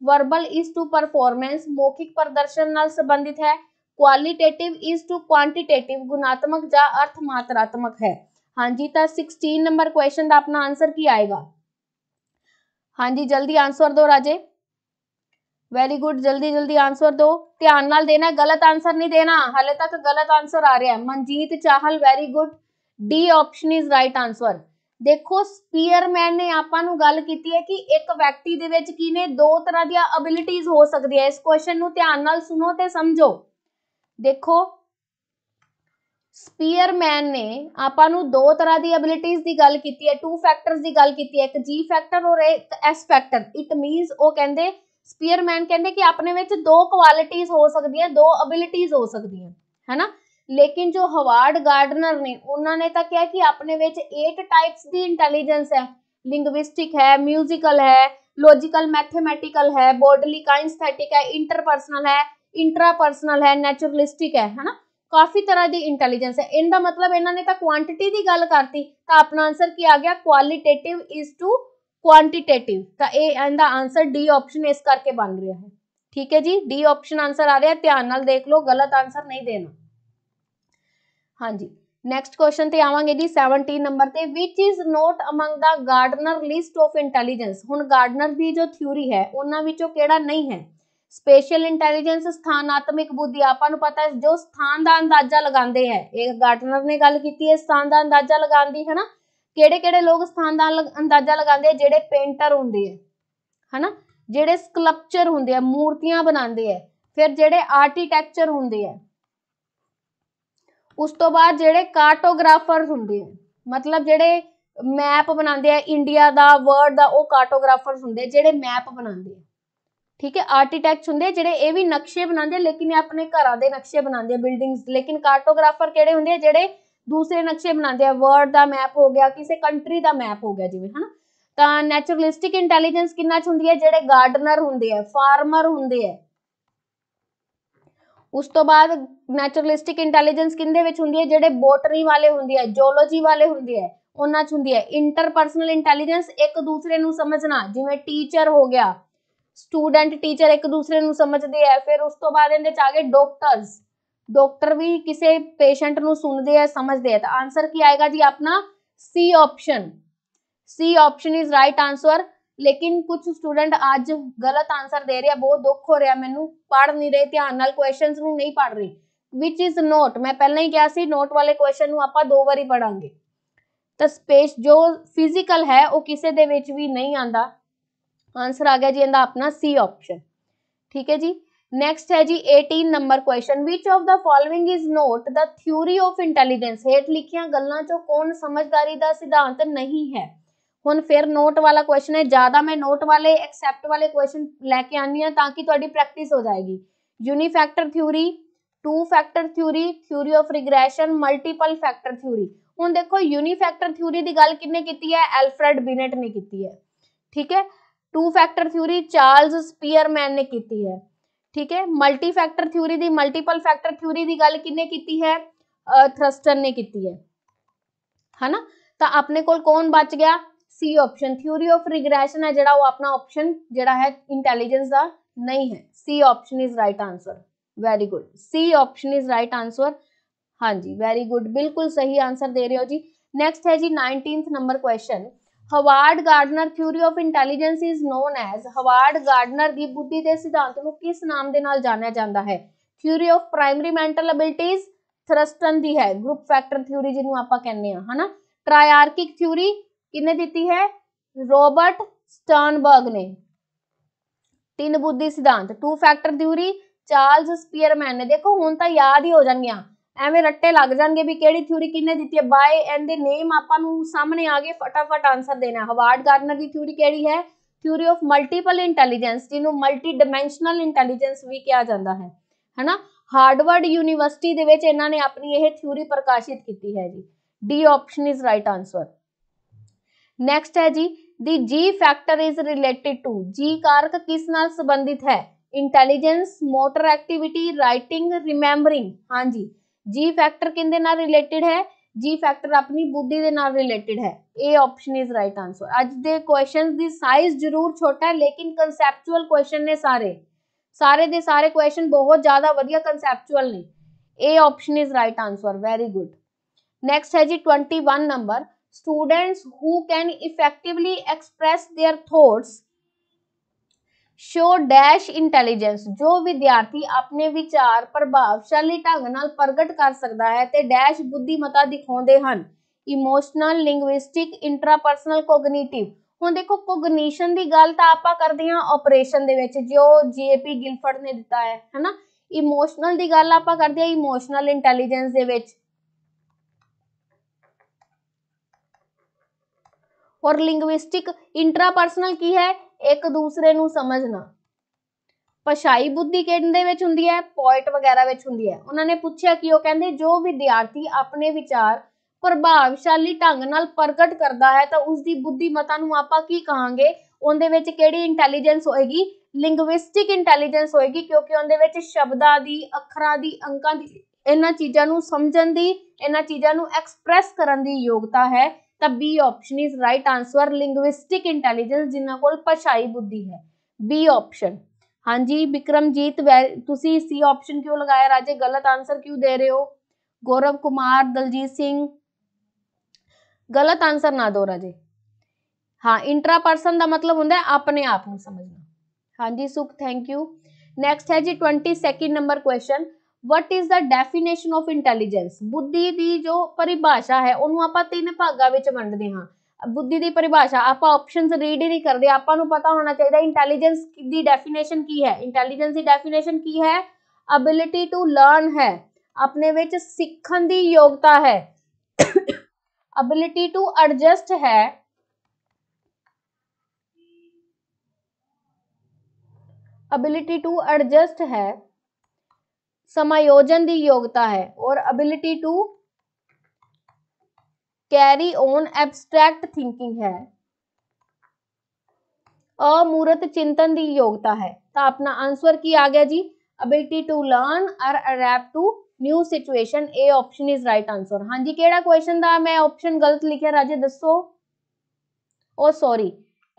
A: ਵਰਬਲ ਇਸ ਟੂ ਪਰਫਾਰਮੈਂਸ ਮੌਖਿਕ ਪ੍ਰਦਰਸ਼ਨ ਨਾਲ ਸੰਬੰਧਿਤ ਹੈ ਕੁਆਲਿਟੇਟਿਵ ਇਸ ਟੂ ਕੁਆਂਟੀਟੇਟਿਵ ਗੁਣਾਤਮਕ ਜਾਂ ਅਰਥ ਮਾਤਰਾਤਮਕ ਹੈ ਹਾਂਜੀ ਤਾਂ 16 ਨੰਬਰ ਕੁਐਸਚਨ ਦਾ ਆਪਣਾ ਆਨਸਰ ਕੀ ਆਏਗਾ ਹਾਂਜੀ ਜਲਦੀ ਆਨਸਰ ਦਿਓ ਰਾਜੇ ਵੈਰੀ ਗੁੱਡ ਜਲਦੀ ਜਲਦੀ ਆਨਸਰ ਦਿਓ ਧਿਆਨ ਨਾਲ ਦੇਣਾ ਗਲਤ ਆਨਸਰ ਨਹੀਂ ਦੇਣਾ ਹਲੇ ਤੱਕ ਗਲਤ ਆਨਸਰ ਆ ਰਿਹਾ ਹੈ Manjeet Chahal very good D option is right answer ਦੇਖੋ ਸਪੀਅਰਮੈਨ ਨੇ ਆਪਾਂ ਨੂੰ ਗੱਲ ਕੀਤੀ ਹੈ ਕਿ ਇੱਕ ਵਿਅਕਤੀ ਦੇ ਵਿੱਚ ਕਿਨੇ ਦੋ ਤਰ੍ਹਾਂ ਦੀਆਂ ਅਬਿਲਿਟੀਆਂ ਹੋ ਸਕਦੀਆਂ ਇਸ ਕੁਐਸਚਨ ਨੂੰ ਧਿਆਨ ਨਾਲ ਸੁਣੋ ਤੇ ਸਮਝੋ ਦੇਖੋ ਸਪੀਅਰਮੈਨ ਨੇ ਆਪਾਂ ਨੂੰ ਦੋ ਤਰ੍ਹਾਂ ਦੀ ਅਬਿਲਿਟੀਆਂ ਦੀ ਗੱਲ ਕੀਤੀ ਹੈ ਟੂ ਫੈਕਟਰਸ ਦੀ ਗੱਲ ਕੀਤੀ ਹੈ ਇੱਕ ਜੀ ਫੈਕਟਰ ਔਰ ਇੱਕ ਐਸ ਫੈਕਟਰ ਇਟ ਮੀਨਸ ਉਹ ਕਹਿੰਦੇ ਸਪੀਅਰਮੈਨ ਕਹਿੰਦੇ ਕਿ ਆਪਣੇ ਵਿੱਚ ਦੋ ਕੁਆਲਿਟੀਆਂ ਹੋ ਸਕਦੀਆਂ ਦੋ ਅਬਿਲਿਟੀਆਂ ਹੋ ਸਕਦੀਆਂ ਹੈਨਾ ਲੇਕਿਨ ਜੋ ਹਵਾਰਡ ਗਾਰਡਨਰ ਨੇ ਉਹਨਾਂ ਨੇ ਤਾਂ ਕਿਹਾ ਕਿ ਆਪਣੇ ਵਿੱਚ 8 ਟਾਈਪਸ ਦੀ ਇੰਟੈਲੀਜੈਂਸ ਹੈ ਲਿੰਗੁਇਸਟਿਕ ਹੈ ਮਿਊਜ਼ੀਕਲ ਹੈ ਲੌਜੀਕਲ ਮੈਥਮੈਟਿਕਲ ਹੈ ਬੋਡਲੀ ਕਾਇਨਸਥੈਟਿਕ ਹੈ ਇੰਟਰਪਰਸਨਲ ਹੈ ਇੰਟਰਾਪਰਸਨਲ ਹੈ ਨੇਚਰਲਿਸਟਿਕ ਹੈ ਹਨਾ ਕਾਫੀ ਤਰ੍ਹਾਂ ਦੀ ਇੰਟੈਲੀਜੈਂਸ ਹੈ ਇਹਦਾ ਮਤਲਬ ਇਹਨਾਂ ਨੇ ਤਾਂ ਕੁਆਂਟੀਟੀ ਦੀ ਗੱਲ ਕਰਤੀ ਤਾਂ ਆਪਣਾ ਆਨਸਰ ਕੀ ਆ ਗਿਆ ਕੁਆਲਿਟੇਟਿਵ ਇਜ਼ ਟੂ ਕੁਆਂਟੀਟੇਟਿਵ ਤਾਂ ਇਹ ਇਹਦਾ ਆਨਸਰ ਡੀ ਆਪਸ਼ਨ ਇਸ ਕਰਕੇ ਬਣ ਰਿਹਾ ਹੈ ਠੀਕ ਹੈ ਜੀ ਡੀ ਆਪਸ਼ਨ ਆਨਸਰ ਆ ਰਿਹਾ ਧਿਆਨ ਨਾਲ ਦੇਖ ਲਓ ਗਲਤ ਆਨਸਰ ਨਹੀਂ ਦੇਣਾ ਹਾਂਜੀ ਨੈਕਸਟ ਕੁਐਸਚਨ ਤੇ ਆਵਾਂਗੇ ਜੀ 17 ਨੰਬਰ ਤੇ which is not among the Gardner list of intelligence ਹੁਣ ਗਾਰਡਨਰ ਦੀ ਜੋ ਥਿਊਰੀ ਹੈ ਉਹਨਾਂ ਵਿੱਚੋਂ ਕਿਹੜਾ ਨਹੀਂ ਹੈ ਸਪੈਸ਼ਲ ਇੰਟੈਲੀਜੈਂਸ ਸਥਾਨਾਤਮਿਕ ਬੁੱਧੀ ਆਪਾਂ ਨੂੰ ਪਤਾ ਹੈ ਜੋ ਸਥਾਨ ਦਾ ਅੰਦਾਜ਼ਾ ਲਗਾਉਂਦੇ ਹੈ ਇਹ ਗਾਰਡਨਰ ਨੇ ਗੱਲ ਕੀਤੀ ਹੈ ਸਥਾਨ ਦਾ ਅੰਦਾਜ਼ਾ ਲਗਾਉਣ ਦੀ ਹਨਾ ਕਿਹੜੇ ਕਿਹੜੇ ਲੋਕ ਸਥਾਨ ਦਾ ਅੰਦਾਜ਼ਾ ਲਗਾਉਂਦੇ ਹੈ ਜਿਹੜੇ ਪੇਂਟਰ ਹੁੰਦੇ ਹੈ ਹਨਾ ਜਿਹੜੇ ਸਕਲਪਚਰ ਹੁੰਦੇ ਆ ਮੂਰਤੀਆਂ ਬਣਾਉਂਦੇ ਆ ਫਿਰ ਜਿਹੜੇ ਆਰਕੀਟੈਕਚਰ ਹੁੰਦੇ ਆ ਉਸ ਤੋਂ ਬਾਅਦ ਜਿਹੜੇ ਕਾਰਟੋਗ੍ਰਾਫਰਸ ਹੁੰਦੇ ਆ ਮਤਲਬ ਜਿਹੜੇ ਮੈਪ ਬਣਾਉਂਦੇ ਆ ਇੰਡੀਆ ਦਾ ਵਰਲਡ ਦਾ ਉਹ ਕਾਰਟੋਗ੍ਰਾਫਰਸ ਹੁੰਦੇ ਜਿਹੜੇ ਮੈਪ ਬਣਾਉਂਦੇ ਆ ਠੀਕ ਹੈ ਆਰਕੀਟੈਕਟਸ ਹੁੰਦੇ ਜਿਹੜੇ ਇਹ ਵੀ ਨਕਸ਼ੇ ਬਣਾਉਂਦੇ ਲੇਕਿਨ ਇਹ ਆਪਣੇ ਘਰਾਂ ਦੇ ਨਕਸ਼ੇ ਬਣਾਉਂਦੇ ਆ ਬਿਲਡਿੰਗਸ ਲੇਕਿਨ ਕਾਰਟੋਗ੍ਰਾਫਰ ਕਿਹੜੇ ਹੁੰਦੇ ਆ ਜਿਹੜੇ ਦੂਸਰੇ ਨਕਸ਼ੇ ਬਣਾਉਂਦੇ ਆ ਵਰਲਡ ਦਾ ਮੈਪ ਹੋ ਗਿਆ ਕਿਸੇ ਕੰਟਰੀ ਦਾ ਮੈਪ ਹੋ ਗਿਆ ਜਿਵੇਂ ਹਨਾ ਤਾਂ ਨੇਚਰਲਿਸਟਿਕ ਇੰਟੈਲੀਜੈਂਸ ਕਿੰਨਾ ਚ ਹੁੰਦੀ ਹੈ ਜਿਹੜੇ ਗਾਰਡਨਰ ਹੁੰਦੇ ਆ ਫਾਰਮਰ ਹੁੰਦੇ ਆ ਉਸ ਤੋਂ ਬਾਅਦ ਨੈਚੁਰਲਿਸਟਿਕ ਇੰਟੈਲੀਜੈਂਸ ਕਿੰਦੇ ਵਿੱਚ ਹੁੰਦੀ ਹੈ ਜਿਹੜੇ ਬੋਟਨੀ ਵਾਲੇ ਹੁੰਦੀ ਹੈ ਜੀਓਲੋਜੀ ਵਾਲੇ ਹੁੰਦੀ ਹੈ ਉਹਨਾਂ 'ਚ ਹੁੰਦੀ ਹੈ ਇੰਟਰਪਰਸਨਲ ਇੰਟੈਲੀਜੈਂਸ ਇੱਕ ਦੂਸਰੇ ਨੂੰ ਸਮਝਣਾ ਜਿਵੇਂ ਟੀਚਰ ਹੋ ਗਿਆ ਸਟੂਡੈਂਟ ਟੀਚਰ ਇੱਕ ਦੂਸਰੇ ਨੂੰ ਸਮਝਦੇ ਆ ਫਿਰ ਉਸ ਤੋਂ ਬਾਅਦ ਇਹਦੇ ਚ ਆ ਗਏ ਡਾਕਟਰਸ ਡਾਕਟਰ ਵੀ ਕਿਸੇ ਪੇਸ਼ੈਂਟ ਨੂੰ ਸੁਣਦੇ ਆ ਸਮਝਦੇ ਆ ਤਾਂ ਆਨਸਰ ਕੀ ਆਏਗਾ ਜੀ ਆਪਣਾ C option C option is right answer ਲੇਕਿਨ ਕੁਝ ਸਟੂਡੈਂਟ ਅੱਜ ਗਲਤ ਆਨਸਰ ਦੇ ਰਿਹਾ ਬਹੁਤ ਦੁੱਖ ਹੋ ਰਿਹਾ ਮੈਨੂੰ ਪੜ ਨਹੀਂ ਰਹੇ ਧਿਆਨ ਨਾਲ ਕੁਐਸਚਨਸ ਨੂੰ ਨਹੀਂ ਪੜ ਰਹੀ ਵਿਚ ਇਜ਼ ਨੋਟ ਮੈਂ ਪਹਿਲਾਂ ਹੀ ਕਿਹਾ ਸੀ ਨੋਟ ਵਾਲੇ ਕੁਐਸਚਨ ਨੂੰ ਆਪਾਂ ਦੋ ਵਾਰੀ ਪੜਾਂਗੇ ਤਾਂ ਸਪੇਸ ਜੋ ਫਿਜ਼ੀਕਲ ਹੈ ਉਹ ਕਿਸੇ ਦੇ ਵਿੱਚ ਵੀ ਨਹੀਂ ਆਂਦਾ ਆਨਸਰ ਆ ਗਿਆ ਜੀ ਇਹਦਾ ਆਪਣਾ ਸੀ ਆਪਸ਼ਨ ਠੀਕ ਹੈ ਜੀ ਨੈਕਸਟ ਹੈ ਜੀ 18 number question which of the following is not the theory of intelligence ਹੇਠ ਲਿਖੀਆਂ ਗੱਲਾਂ ਚੋਂ ਕੌਣ ਸਮਝਦਾਰੀ ਦਾ ਸਿਧਾਂਤ ਨਹੀਂ ਹੈ हूँ फिर नोट वाला क्वेश्चन है ज्यादा मैं नोट वाले एक्सैप्ट वाले क्वेश्चन लैके आनी हाँ ताकि थोड़ी प्रैक्टिस हो जाएगी unifactor theory two factor theory theory of regression multiple factor theory हूँ देखो यूनीफैक्टर थ्यूरी की गल किने की है एल्फ्रेड बिनेट ने की है ठीक है two factor theory Charles Spearman ने की है ठीक है मल्टी फैक्टर थ्यूरी की मल्टीपल फैक्टर थ्यूरी की गल किने की है थ्रस्टर ने की है है ना तो अपने कोल कौन बच गया C option theory of regression ਹੈ ਜਿਹੜਾ ਉਹ ਆਪਣਾ ਆਪਸ਼ਨ ਜਿਹੜਾ ਹੈ ਇੰਟੈਲੀਜੈਂਸ ਦਾ ਨਹੀਂ ਹੈ C option is right answer very good C option is right answer ਹਾਂਜੀ ਵੈਰੀ ਗੁੱਡ ਬਿਲਕੁਲ ਸਹੀ ਆਨਸਰ ਦੇ ਰਹੇ ਹੋ ਜੀ ਨੈਕਸਟ ਹੈ ਜੀ 19th number question Howard Gardner theory of intelligence is known as Howard Gardner ਦੀ ਬੁੱਧੀ ਦੇ ਸਿਧਾਂਤ ਨੂੰ ਕਿਸ ਨਾਮ ਦੇ ਨਾਲ ਜਾਣਿਆ ਜਾਂਦਾ ਹੈ theory of primary mental abilities Thurstone ਦੀ ਹੈ ਗਰੁੱਪ ਫੈਕਟਰ ਥਿਉਰੀ ਜਿਹਨੂੰ ਆਪਾਂ ਕਹਿੰਦੇ ਆ ਹਨਾ ਟ੍ਰਾਇਆਰਕਿਕ ਥਿਉਰੀ ਕਿਨੇ ਦਿੱਤੀ ਹੈ ਰੋਬਰਟ ਸਟਰਨਬਰਗ ਨੇ ਤਿੰਨ ਬੁੱਧੀ ਸਿਧਾਂਤ two factor theory Charles Spearman ਨੇ ਦੇਖੋ ਹੁਣ ਤਾਂ ਯਾਦ ਹੀ ਹੋ ਜਾਣਗੀਆਂ ਐਵੇਂ ਰੱਟੇ ਲੱਗ ਜਾਣਗੇ ਵੀ ਕਿਹੜੀ ਥਿਊਰੀ ਕਿੰਨੇ ਦਿੱਤੀ ਹੈ ਬਾਏ ਐਂਡ ਦੇ ਨੇਮ ਆਪਾਂ ਨੂੰ ਸਾਹਮਣੇ ਆ ਗਏ ਫਟਾਫਟ ਆਨਸਰ ਦੇਣਾ ਹਵਾਰਡ ਗਾਰਡਨਰ ਦੀ ਥਿਊਰੀ ਕਿਹੜੀ ਹੈ ਥਿਊਰੀ ਆਫ ਮਲਟੀਪਲ ਇੰਟੈਲੀਜੈਂਸ ਜਿਹਨੂੰ ਮਲਟੀ ਡਾਈਮੈਂਸ਼ਨਲ ਇੰਟੈਲੀਜੈਂਸ ਵੀ ਕਿਹਾ ਜਾਂਦਾ ਹੈ ਹੈਨਾ ਹਾਰਵਰਡ ਯੂਨੀਵਰਸਿਟੀ ਦੇ ਵਿੱਚ ਇਹਨਾਂ ਨੇ ਆਪਣੀ ਇਹ ਥਿਊਰੀ ਪ੍ਰਕਾਸ਼ਿਤ ਕੀਤੀ ਹੈ ਜੀ D option is right answer next है जी the G factor is related to G कारक किस संबंधित है intelligence motor activity writing remembering हाँ जी जी फैक्टर केंद्र रिलेटिड है जी फैक्टर अपनी बुद्धि के रिलेटिड है A option is right answer अज के क्वेश्चन की साइज जरूर छोटा है लेकिन कंसैपचुअल क्वेश्चन ने सारे सारे के सारे क्वेश्चन बहुत ज्यादा वाइया कंसैपचुअल ने A option is right answer very good next है जी twenty one number students who can effectively express their thoughts show dash intelligence ਜੋ ਵਿਦਿਆਰਥੀ ਆਪਣੇ ਵਿਚਾਰ ਪ੍ਰਭਾਵਸ਼ਾਲੀ ਢੰਗ ਨਾਲ ਪ੍ਰਗਟ ਕਰ ਸਕਦਾ ਹੈ ਤੇ ਡੈਸ਼ ਬੁੱਧੀਮਤਾ ਦਿਖਾਉਂਦੇ ਹਨ emotional linguistic intrapersonal cognitive ਹੁਣ ਦੇਖੋ ਕੋਗਨੀਸ਼ਨ ਦੀ ਗੱਲ ਤਾਂ ਆਪਾਂ ਕਰਦੇ ਹਾਂ ਆਪਰੇਸ਼ਨ ਦੇ ਵਿੱਚ ਜੋ ਜੀਏਪੀ ਗਿਲਫਰਡ ਨੇ ਦਿੱਤਾ ਹੈ ਹੈਨਾ ਇਮੋਸ਼ਨਲ ਦੀ ਗੱਲ ਆਪਾਂ ਕਰਦੇ ਹਾਂ ਇਮੋਸ਼ਨਲ ਇੰਟੈਲੀਜੈਂਸ ਦੇ ਵਿੱਚ ਔਰ ਲਿੰਗੁਇਸਟਿਕ ਇੰਟਰਾਪਰਸਨਲ ਕੀ ਹੈ ਇੱਕ ਦੂਸਰੇ ਨੂੰ ਸਮਝਣਾ ਪਛਾਈ ਬੁੱਧੀ ਦੇ ਵਿੱਚ ਹੁੰਦੀ ਹੈ ਪੋਇਟ ਵਗੈਰਾ ਵਿੱਚ ਹੁੰਦੀ ਹੈ ਉਹਨਾਂ ਨੇ ਪੁੱਛਿਆ ਕਿ ਉਹ ਕਹਿੰਦੇ ਜੋ ਵਿਦਿਆਰਥੀ ਆਪਣੇ ਵਿਚਾਰ ਪ੍ਰਭਾਵਸ਼ਾਲੀ ਢੰਗ ਨਾਲ ਪ੍ਰਗਟ ਕਰਦਾ ਹੈ ਤਾਂ ਉਸ ਦੀ ਬੁੱਧੀਮਤਾ ਨੂੰ ਆਪਾਂ ਕੀ ਕਹਾਂਗੇ ਉਹਦੇ ਵਿੱਚ ਕਿਹੜੀ ਇੰਟੈਲੀਜੈਂਸ ਹੋਏਗੀ ਲਿੰਗੁਇਸਟਿਕ ਇੰਟੈਲੀਜੈਂਸ ਹੋਏਗੀ ਕਿਉਂਕਿ ਉਹਦੇ ਵਿੱਚ ਸ਼ਬਦਾਂ ਦੀ ਅੱਖਰਾਂ ਦੀ ਅੰਕਾਂ ਦੀ ਇਹਨਾਂ ਚੀਜ਼ਾਂ ਨੂੰ ਸਮਝਣ ਦੀ ਇਹਨਾਂ ਚੀਜ਼ਾਂ ਨੂੰ ਐਕਸਪ੍ਰੈਸ ਕਰਨ ਦੀ ਯੋਗਤਾ ਹੈ ਤਾਂ B option is right answer linguistic intelligence ਜਿਨ੍ਹਾਂ ਕੋਲ ਭਾਸ਼ਾਈ ਬੁੱਧੀ ਹੈ ਬੀ ਆਪਸ਼ਨ ਹਾਂਜੀ ਵਿਕਰਮਜੀਤ ਤੁਸੀਂ ਸੀ ਆਪਸ਼ਨ ਕਿਉਂ ਲਗਾਇਆ ਰਾਜੇ ਗਲਤ ਆਨਸਰ ਕਿਉਂ ਦੇ ਰਹੇ ਹੋ ਗੌਰਵ ਕੁਮਾਰ ਦਲਜੀਤ ਸਿੰਘ ਗਲਤ ਆਨਸਰ ਨਾ ਦਿਓ ਰਾਜੇ ਹਾਂ ਇੰਟਰਾ ਪਰਸਨ ਦਾ ਮਤਲਬ ਹੁੰਦਾ ਆਪਣੇ ਆਪ ਨੂੰ ਸਮਝਣਾ ਹਾਂਜੀ ਸੁਖ ਥੈਂਕ ਯੂ ਨੈਕਸਟ ਹੈ ਜੀ 22 number question what is the definition of intelligence ਬੁੱਧੀ ਦੀ ਜੋ ਪਰਿਭਾਸ਼ਾ ਹੈ ਉਹਨੂੰ ਆਪਾਂ ਤਿੰਨ ਭਾਗਾਂ ਵਿੱਚ ਵੰਡਦੇ ਹਾਂ ਬੁੱਧੀ ਦੀ ਪਰਿਭਾਸ਼ਾ ਆਪਾਂ ਆਪਸ਼ਨਸ ਰੀਡ ਹੀ ਨਹੀਂ ਕਰਦੇ ਆਪਾਂ ਨੂੰ ਪਤਾ ਹੋਣਾ ਚਾਹੀਦਾ ਇੰਟੈਲੀਜੈਂਸ ਦੀ ਡੈਫੀਨੇਸ਼ਨ ਕੀ ਹੈ ਇੰਟੈਲੀਜੈਂਸ ਦੀ ਡੈਫੀਨੇਸ਼ਨ ਕੀ ਹੈ ਅਬਿਲਿਟੀ ਟੂ ਲਰਨ ਹੈ ਆਪਣੇ ਵਿੱਚ ਸਿੱਖਣ ਦੀ ਯੋਗਤਾ ਹੈ ਅਬਿਲਿਟੀ ਟੂ ਐਡਜਸਟ ਹੈ ਅਬਿਲਿਟੀ ਟੂ ਐਡਜਸਟ ਹੈ समायोजन की योग्यता है और ability to carry on abstract thinking है अमूर्त चिंतन की योग्यता है तो अपना आंसर की आ गया जी अबिलिटी टू लर्न और adapt to new situation A option is right answer हाँ जी केड़ा क्वेश्चन था मैं ऑप्शन गलत लिखे राजे दसो ओ सॉरी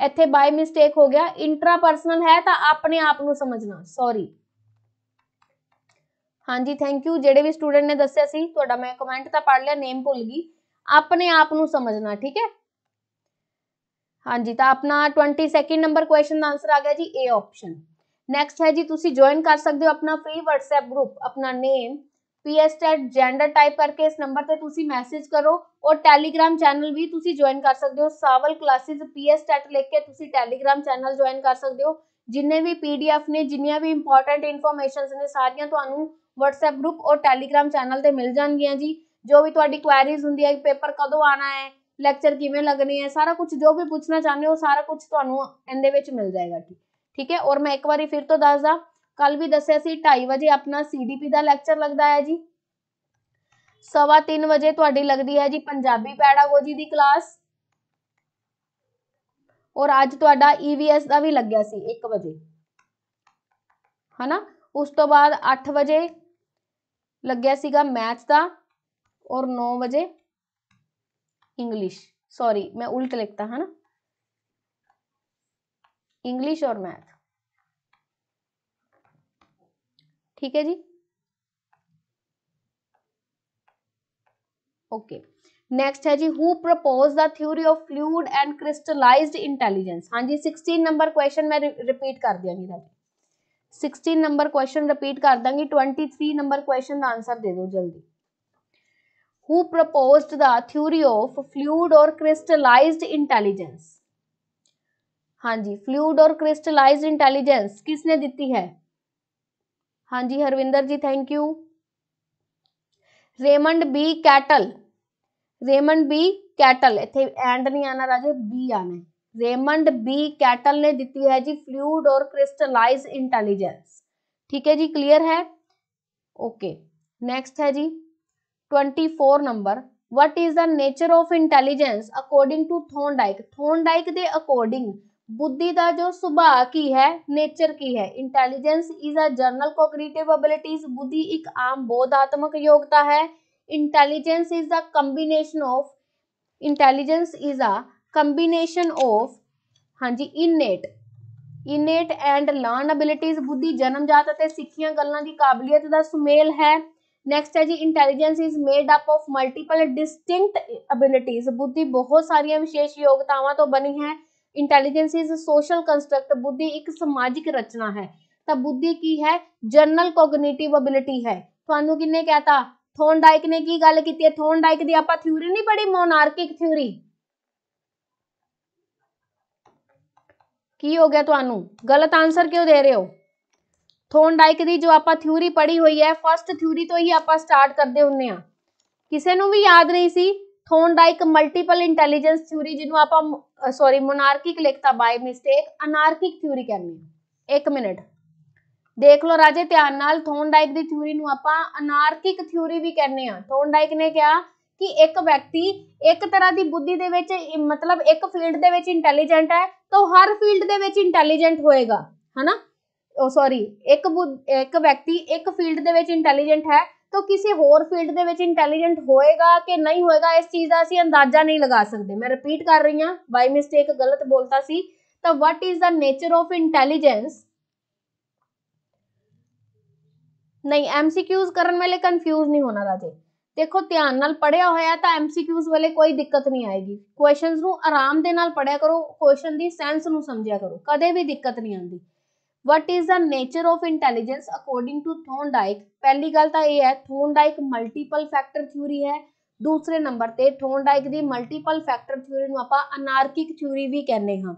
A: इतने बाय ਮਿਸਟੇਕ हो गया ਇੰਟਰਾ है तो अपने आप ਆਪ समझना सॉरी ਹਾਂਜੀ ਥੈਂਕ ਯੂ ਜਿਹੜੇ ਵੀ ਸਟੂਡੈਂਟ ਨੇ ਦੱਸਿਆ ਸੀ ਤੁਹਾਡਾ ਮੈਂ ਕਮੈਂਟ ਤਾਂ ਪੜ ਲਿਆ ਨੇਮ ਭੁੱਲ ਗਈ ਆਪਣੇ ਆਪ ਨੂੰ ਸਮਝਣਾ ਠੀਕ ਹੈ ਹਾਂਜੀ ਤਾਂ ਆਪਣਾ 22 ਨੰਬਰ ਕੁਐਸਚਨ ਦਾ ਆਨਸਰ ਆ ਗਿਆ ਜੀ A ਆਪਸ਼ਨ ਨੈਕਸਟ ਹੈ ਜੀ ਤੁਸੀਂ ਜੁਆਇਨ ਕਰ ਸਕਦੇ ਹੋ ਆਪਣਾ ਫ੍ਰੀ WhatsApp ਗਰੁੱਪ ਆਪਣਾ name PSTET TET gender type ਕਰਕੇ ਇਸ ਨੰਬਰ ਤੇ ਤੁਸੀਂ ਮੈਸੇਜ ਕਰੋ ਔਰ ਟੈਲੀਗ੍ਰam ਚੈਨਲ ਵੀ ਤੁਸੀਂ ਜੁਆਇਨ ਕਰ ਸਕਦੇ ਹੋ ਸਾਵਲ ਕਲਾਸਿਸ ਪੀਐਸਟੈਟ ਟੈਟ ਲਿਖ ਕੇ ਤੁਸੀਂ ਟੈਲੀਗ੍ਰam ਚੈਨਲ ਜੁਆਇਨ ਕਰ ਸਕਦੇ ਹੋ ਜਿੰਨੇ ਵੀ ਪੀਡੀਐਫ ਨੇ ਜਿੰਨੀਆਂ ਵੀ ਇੰਪੋਰਟੈਂਟ ਇਨਫੋਰਮੇਸ਼ਨਸ ਨੇ ਸਾਰੀਆਂ ਤੁਹਾਨੂੰ WhatsApp ਗਰੁੱਪ ਔਰ Telegram ਚੈਨਲ ਤੇ ਮਿਲ ਜਾਣਗੀਆਂ ਜੀ ਜੋ ਵੀ ਤੁਹਾਡੀ ਕੁਐਰੀਜ਼ ਹੁੰਦੀ ਹੈ ਪੇਪਰ ਕਦੋਂ ਆਣਾ ਹੈ ਲੈਕਚਰ ਕਿਵੇਂ ਲੱਗਣੇ ਹੈ ਸਾਰਾ ਕੁਝ ਜੋ ਵੀ ਪੁੱਛਣਾ ਚਾਹੁੰਦੇ ਹੋ ਸਾਰਾ ਕੁਝ ਤੁਹਾਨੂੰ ਇਹਦੇ ਵਿੱਚ ਮਿਲ ਜਾਏਗਾ ਠੀਕ ਹੈ ਔਰ ਮੈਂ ਇੱਕ ਵਾਰੀ ਫਿਰ ਤੋਂ ਦੱਸਦਾ ਕੱਲ ਵੀ ਦੱਸਿਆ ਸੀ 2:30 ਵਜੇ ਆਪਣਾ ਸੀਡੀਪੀ ਦਾ ਲੈਕਚਰ ਲੱਗਦਾ ਹੈ ਜੀ 3:30 ਵਜੇ ਤੁਹਾਡੀ ਲੱਗਦੀ ਹੈ ਜੀ ਪੰਜਾਬੀ ਪੈਡਾਗੋਜੀ ਦੀ ਕਲਾਸ ਔਰ ਅੱਜ ਤੁਹਾਡਾ ਈਵੀਐਸ e ਦਾ ਵੀ ਲੱਗਿਆ ਸੀ 1 ਵਜੇ ਹਨਾ ਉਸ ਤੋਂ ਬਾਅਦ 8 ਵਜੇ लग्या सीगा मैथ का और नौ बजे इंग्लिश सॉरी मैं उल्ट लिखता है ना इंग्लिश और मैथ ठीक है जी ओके नेक्स्ट है जी who propose the theory of fluid and crystallized intelligence हाँ जी सिक्सटीन नंबर क्वेश्चन मैं रिपीट कर दिया जी सिक्सटीन नंबर क्वेश्चन रिपीट कर देंगे ट्वेंटी थ्री नंबर क्वेश्चन का आंसर दे दो जल्दी who propose the theory of fluid और क्रिस्टलाइज इंटेलिजेंस हाँ जी फ्लूड और क्रिस्टलाइज इंटेलिजेंस किसने दी है हाँ जी Harvinder ji thank you Raymond B Cattell Raymond B Cattell इतने एंड नहीं आना राजे बी आना है रेमंड बी कैटल ने दी है जी फ्लूड और क्रिस्टलाइज इंटेलिजेंस ठीक है जी क्लियर है ओके नेक्स्ट है जी twenty four number what is the nature of intelligence according to Thorndike Thorndike दे अकॉर्डिंग बुद्धि का जो सुभा की है नेचर की है intelligence is a general cognitive abilities बुद्धि एक आम बोधात्मक योग्यता है intelligence is the combination of intelligence is a combination of ਹਾਂਜੀ innate innate and learn abilities ਬੁੱਧੀ ਜਨਮਜਾਤ ਅਤੇ ਸਿੱਖੀਆਂ ਗੱਲਾਂ ਦੀ ਕਾਬਲੀਅਤ ਦਾ ਸੁਮੇਲ ਹੈ ਨੈਕਸਟ ਹੈ ਜੀ intelligence is made up of multiple distinct abilities ਬੁੱਧੀ ਬਹੁਤ ਸਾਰੀਆਂ ਵਿਸ਼ੇਸ਼ ਯੋਗਤਾਵਾਂ ਤੋਂ ਬਣੀ ਹੈ ਇੰਟੈਲੀਜੈਂਸ ਇਜ਼ ਸੋਸ਼ਲ ਕੰਸਟਰਕਟ ਬੁੱਧੀ ਇੱਕ ਸਮਾਜਿਕ ਰਚਨਾ ਹੈ ਤਾਂ ਬੁੱਧੀ ਕੀ ਹੈ ਜਨਰਲ ਕੋਗਨੀਟਿਵ ਅਬਿਲਿਟੀ ਹੈ ਤੁਹਾਨੂੰ ਕਿੰਨੇ ਕਹਤਾ ਥੋਨਡਾਈਕ ਨੇ ਕੀ ਗੱਲ ਕੀਤੀ ਹੈ ਥੋਨਡਾਈਕ ਦੀ ਆਪਾਂ ਥਿਊਰੀ ਨਹੀਂ ਪੜੀ ਮੋਨਾਰਕਿਕ ਥਿਊਰੀ ਕੀ ਹੋ ਗਿਆ ਤੁਹਾਨੂੰ ਗਲਤ ਆਨਸਰ ਕਿਉਂ ਦੇ ਰਹੇ ਹੋ ਥੋਨਡਾਈਕ ਦੀ ਜੋ ਆਪਾਂ ਥਿਊਰੀ ਪੜ੍ਹੀ ਹੋਈ ਹੈ ਫਸਟ ਥਿਊਰੀ ਤੋਂ ਹੀ ਆਪਾਂ ਸਟਾਰਟ ਕਰਦੇ ਹੁੰਨੇ ਆ ਕਿਸੇ ਨੂੰ ਵੀ ਯਾਦ ਨਹੀਂ ਸੀ ਥੋਨਡਾਈਕ ਮਲਟੀਪਲ ਇੰਟੈਲੀਜੈਂਸ ਥਿਊਰੀ ਜਿਹਨੂੰ ਆਪਾਂ ਸੌਰੀ ਮੋਨਾਰਕਿਕ ਲਿਖਤਾ ਬਾਈ ਮਿਸਟੇਕ ਅਨਾਰਕਿਕ ਥਿਊਰੀ ਕਹਿੰਦੇ ਇੱਕ ਮਿੰਟ ਦੇਖ ਲਓ ਰਾਜੇ ਧਿਆਨ ਨਾਲ ਥੋਨਡਾਈਕ ਦੀ ਥਿਊਰੀ ਨੂੰ ਆਪਾਂ ਅਨਾਰਕਿਕ ਥਿਊਰੀ ਵੀ ਕਹਿੰਦੇ ਆ ਥੋਨਡਾਈਕ ਨੇ ਕਿਹਾ ਕਿ ਇੱਕ ਵਿਅਕਤੀ ਇੱਕ ਤਰ੍ਹਾਂ ਦੀ ਬੁੱਧੀ ਦੇ ਵਿੱਚ ਮਤਲਬ ਇੱਕ ਫੀਲਡ ਦੇ ਵਿੱਚ ਇੰਟੈਲੀਜੈਂਟ ਹੈ ਤਾਂ ਹਰ ਫੀਲਡ ਦੇ ਵਿੱਚ ਇੰਟੈਲੀਜੈਂਟ ਹੋਏਗਾ ਹਨਾ ਉਹ ਸੌਰੀ ਇੱਕ ਇੱਕ ਵਿਅਕਤੀ ਇੱਕ ਫੀਲਡ ਦੇ ਵਿੱਚ ਇੰਟੈਲੀਜੈਂਟ ਹੈ ਤਾਂ ਕਿਸੇ ਹੋਰ ਫੀਲਡ ਦੇ ਵਿੱਚ ਇੰਟੈਲੀਜੈਂਟ ਹੋਏਗਾ ਕਿ ਨਹੀਂ ਹੋਏਗਾ ਇਸ ਚੀਜ਼ ਦਾ ਅਸੀਂ ਅੰਦਾਜ਼ਾ ਨਹੀਂ ਲਗਾ ਸਕਦੇ ਮੈਂ ਰਿਪੀਟ ਕਰ ਰਹੀ ਹਾਂ ਬਾਈ ਮਿਸਟੇਕ ਗਲਤ ਬੋਲਤਾ ਸੀ ਤਾਂ what is the nature of intelligence ਨਹੀਂ ਐਮਸੀਕਿਊਜ਼ ਕਰਨ ਵੇਲੇ ਕਨਫਿਊਜ਼ ਨਹੀਂ ਹੋਣਾ ਰਾਜੇ ਦੇਖੋ ਧਿਆਨ ਨਾਲ ਪੜਿਆ ਹੋਇਆ ਤਾਂ ਐਮਸੀਕਿਊਸ ਵਾਲੇ ਕੋਈ ਦਿੱਕਤ ਨਹੀਂ ਆਏਗੀ ਕੁਐਸਚਨਸ ਨੂੰ ਆਰਾਮ ਦੇ ਨਾਲ ਪੜਿਆ ਕਰੋ ਕੁਐਸਚਨ ਦੀ ਸੈਂਸ ਨੂੰ ਸਮਝਿਆ ਕਰੋ ਕਦੇ ਵੀ ਦਿੱਕਤ ਨਹੀਂ ਆਉਂਦੀ what is the nature of intelligence according to Thorndike ਪਹਿਲੀ ਗੱਲ ਤਾਂ ਇਹ ਹੈ ਥੋਨਡਾਈਕ ਮਲਟੀਪਲ ਫੈਕਟਰ ਥਿਊਰੀ ਹੈ ਦੂਸਰੇ ਨੰਬਰ ਤੇ ਥੋਨਡਾਈਕ ਦੀ ਮਲਟੀਪਲ ਫੈਕਟਰ ਥਿਊਰੀ ਨੂੰ ਆਪਾਂ ਅਨਾਰਕਿਕ ਥਿਊਰੀ ਵੀ ਕਹਿੰਦੇ ਹਾਂ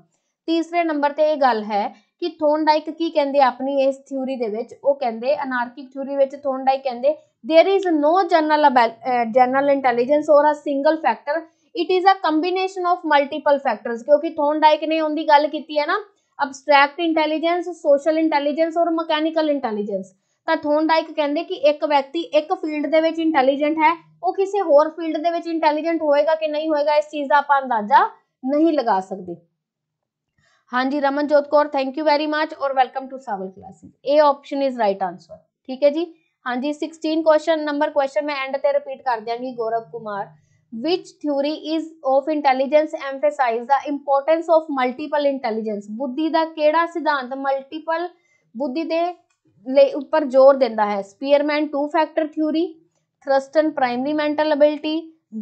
A: ਤੀਸਰੇ ਨੰਬਰ ਤੇ ਇਹ ਗੱਲ ਹੈ ਕਿ ਥੋਨਡਾਈਕ ਕੀ ਕਹਿੰਦੇ ਆਪਣੀ ਇਸ ਥਿਊਰੀ ਦੇ ਵਿੱਚ ਉਹ ਕਹਿੰਦੇ ਅਨਾਰਕਿਕ ਥਿਊਰੀ ਵਿੱਚ ਥੋਨਡਾਈਕ ਕਹਿੰਦੇ There is no general, uh, general intelligence or a single factor. It is a combination of multiple factors. ਕਿਉਂਕਿ ਥੋਨਡਾਈਕ ਨੇ ਉਹਦੀ ਗੱਲ ਕੀਤੀ ਹੈ ਨਾ ਅਬਸਟ੍ਰੈਕਟ ਇੰਟੈਲੀਜੈਂਸ ਸੋਸ਼ਲ ਇੰਟੈਲੀਜੈਂਸ ਔਰ ਮਕੈਨੀਕਲ ਇੰਟੈਲੀਜੈਂਸ ਤਾਂ ਥੋਨਡਾਈਕ ਕਹਿੰਦੇ ਕਿ ਇੱਕ ਵਿਅਕਤੀ ਇੱਕ ਫੀਲਡ ਦੇ ਵਿੱਚ ਇੰਟੈਲੀਜੈਂਟ ਹੈ ਉਹ ਕਿਸੇ ਹੋਰ ਫੀਲਡ ਦੇ ਵਿੱਚ ਇੰਟੈਲੀਜੈਂਟ ਹੋਏਗਾ ਕਿ ਨਹੀਂ ਹੋਏਗਾ ਇਸ ਚੀਜ਼ ਦਾ ਆਪਾਂ ਅੰਦਾਜ਼ਾ ਨਹੀਂ ਲਗਾ ਸਕਦੇ ਹਾਂਜੀ Ramanjot Kaur thank you very much ਔਰ ਵੈਲਕਮ ਟੂ ਸਾਵਲ ਕਲਾਸਿਸ ਇਹ ਆਪਸ਼ਨ ਇਜ਼ ਰਾਈਟ ਆਨਸਰ ਠੀਕ ਹੈ ਜੀ ਹਾਂਜੀ 16 ਕੁਐਸਚਨ ਨੰਬਰ ਕੁਐਸਚਨ ਮੈਂ ਐਂਡ ਤੇ ਰਿਪੀਟ ਕਰ ਦਿਆਂਗੀ ਗੌਰਵ ਕੁਮਾਰ ਵਿਚ theory is of intelligence emphasize the importance of multiple intelligence ਬੁੱਧੀ ਦਾ ਕਿਹੜਾ ਸਿਧਾਂਤ ਮਲਟੀਪਲ ਬੁੱਧੀ ਦੇ ਲਈ ਉੱਪਰ ਜ਼ੋਰ ਦਿੰਦਾ ਹੈ Spearman two factor theory Thurstone primary mental ability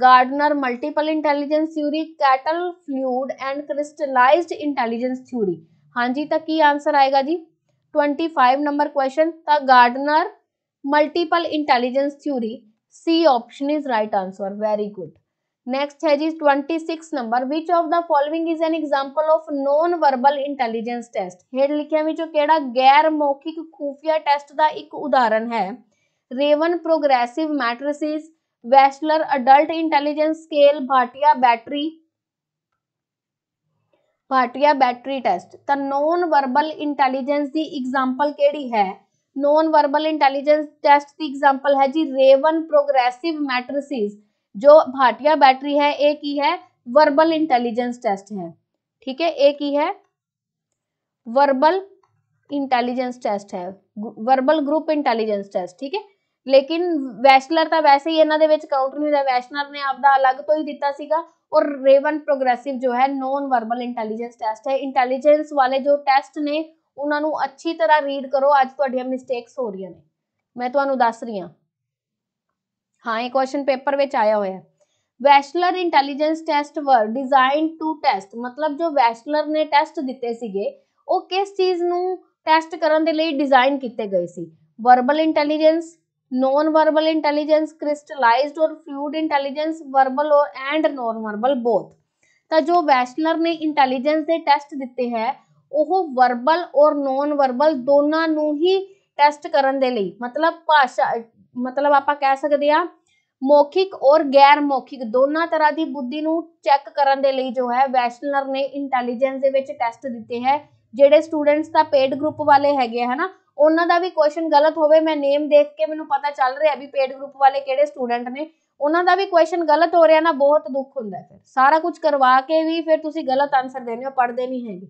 A: Gardner multiple intelligence theory Cattell fluid and crystallized intelligence theory ਹਾਂਜੀ ਤਾਂ ਕੀ ਆਨਸਰ ਆਏਗਾ ਜੀ 25 ਨੰਬਰ ਕੁਐਸਚਨ ਤਾਂ Gardner multiple intelligence theory C option is right answer very good next है जी twenty six number which of the following is an example of non verbal intelligence test हेड लिखिया विचों केड़ा गैर मौखिक खुफिया टेस्ट का एक उदाहरण है Raven progressive matrices Wechsler adult intelligence scale Bhatia battery Bhatia battery test ਤਾਂ ਨੋਨ ਵਰਬਲ ਇੰਟੈਲੀਜੈਂਸ ਦੀ ਐਗਜ਼ਾਮਪਲ ਕਿਹੜੀ ਹੈ नॉन वर्बल इंटेलिजेंस टेस्ट की एग्जांपल है जी रेवन प्रोग्रेसिव मैट्रिस जो भाटिया बैटरी है ए की है वर्बल इंटेलिजेंस टेस्ट है ठीक है ए की है वर्बल इंटेलिजेंस टेस्ट है वर्बल ग्रुप इंटेलिजेंस टेस्ट ठीक है लेकिन वैशलर तो वैसे ही इन्होंने काउंट नहीं होता वैशनर ने आपका अलग तो ही दिता और रेवन प्रोग्रेसिव जो है नॉन वर्बल इंटेलिजेंस टेस्ट है इंटेलिजेंस वाले जो टेस्ट ने ਉਹਨਾਂ ਨੂੰ ਅੱਛੀ ਤਰ੍ਹਾਂ ਰੀਡ ਕਰੋ ਅੱਜ ਤੁਹਾਡੀਆਂ ਮਿਸਟੇਕਸ ਹੋ ਰਹੀਆਂ ਨੇ ਮੈਂ ਤੁਹਾਨੂੰ ਦੱਸ ਰਹੀ ਹਾਂ ਹਾਂ ਇਹ ਕੁਐਸਚਨ ਪੇਪਰ ਵਿੱਚ ਆਇਆ ਹੋਇਆ ਹੈ Wechsler intelligence test were designed to test ਮਤਲਬ ਜੋ ਵੈਸ਼ਲਰ ਨੇ ਟੈਸਟ ਦਿੱਤੇ ਸੀਗੇ ਉਹ ਕਿਸ ਚੀਜ਼ ਨੂੰ ਟੈਸਟ ਕਰਨ ਦੇ ਲਈ ਡਿਜ਼ਾਈਨ ਕੀਤੇ ਗਏ ਸੀ verbal intelligence non verbal intelligence crystallized ਔਰ ਫਲੂਇਡ ਇੰਟੈਲੀਜੈਂਸ ਵਰਬਲ ਔਰ ਐਂਡ ਨੋਨ ਵਰਬਲ ਬੋਥ ਤਾਂ ਜੋ ਵੈਸ਼ਲਰ ਨੇ ਇੰਟੈਲੀਜੈਂਸ ਦੇ ਟੈਸਟ ਦਿੱਤੇ ਹੈ ਉਹ ਵਰਬਲ ਔਰ ਨੋਨ ਵਰਬਲ ਦੋਨਾਂ ਨੂੰ ਹੀ ਟੈਸਟ ਕਰਨ ਦੇ ਲਈ ਮਤਲਬ ਭਾਸ਼ਾ ਮਤਲਬ ਆਪਾਂ ਕਹਿ ਸਕਦੇ ਆ ਮੌਖਿਕ ਔਰ ਗੈਰ ਮੌਖਿਕ ਦੋਨਾਂ ਤਰ੍ਹਾਂ ਦੀ ਬੁੱਧੀ ਨੂੰ ਚੈੱਕ ਕਰਨ ਦੇ ਲਈ ਜੋ ਹੈ ਵੈਸ਼ਨਰ ਨੇ ਇੰਟੈਲੀਜੈਂਸ ਦੇ ਵਿੱਚ ਟੈਸਟ ਦਿੱਤੇ ਹੈ ਜਿਹੜੇ ਸਟੂਡੈਂਟਸ ਦਾ ਪੇਡ ਗਰੁੱਪ ਵਾਲੇ ਹੈਗੇ ਹਨਾ ਉਹਨਾਂ ਦਾ ਵੀ ਕੁਐਸਚਨ ਗਲਤ ਹੋਵੇ ਮੈਂ ਨੇਮ ਦੇਖ ਕੇ ਮੈਨੂੰ ਪਤਾ ਚੱਲ ਰਿਹਾ ਵੀ ਪੇਡ ਗਰੁੱਪ ਵਾਲੇ ਕਿਹੜੇ ਸਟੂਡੈਂਟ ਨੇ ਉਹਨਾਂ ਦਾ ਵੀ ਕੁਐਸਚਨ ਗਲਤ ਹੋ ਰਿਹਾ ਨਾ ਬਹੁਤ ਦੁੱਖ ਹੁੰਦਾ ਫਿਰ ਸਾਰਾ ਕੁਝ ਕਰਵਾ ਕੇ ਵੀ ਫਿਰ ਤੁਸੀਂ ਗਲਤ ਆਨਸਰ ਦੇਣੇ ਹੋ ਪੜਦੇ ਨਹੀਂ ਹੈਗੇ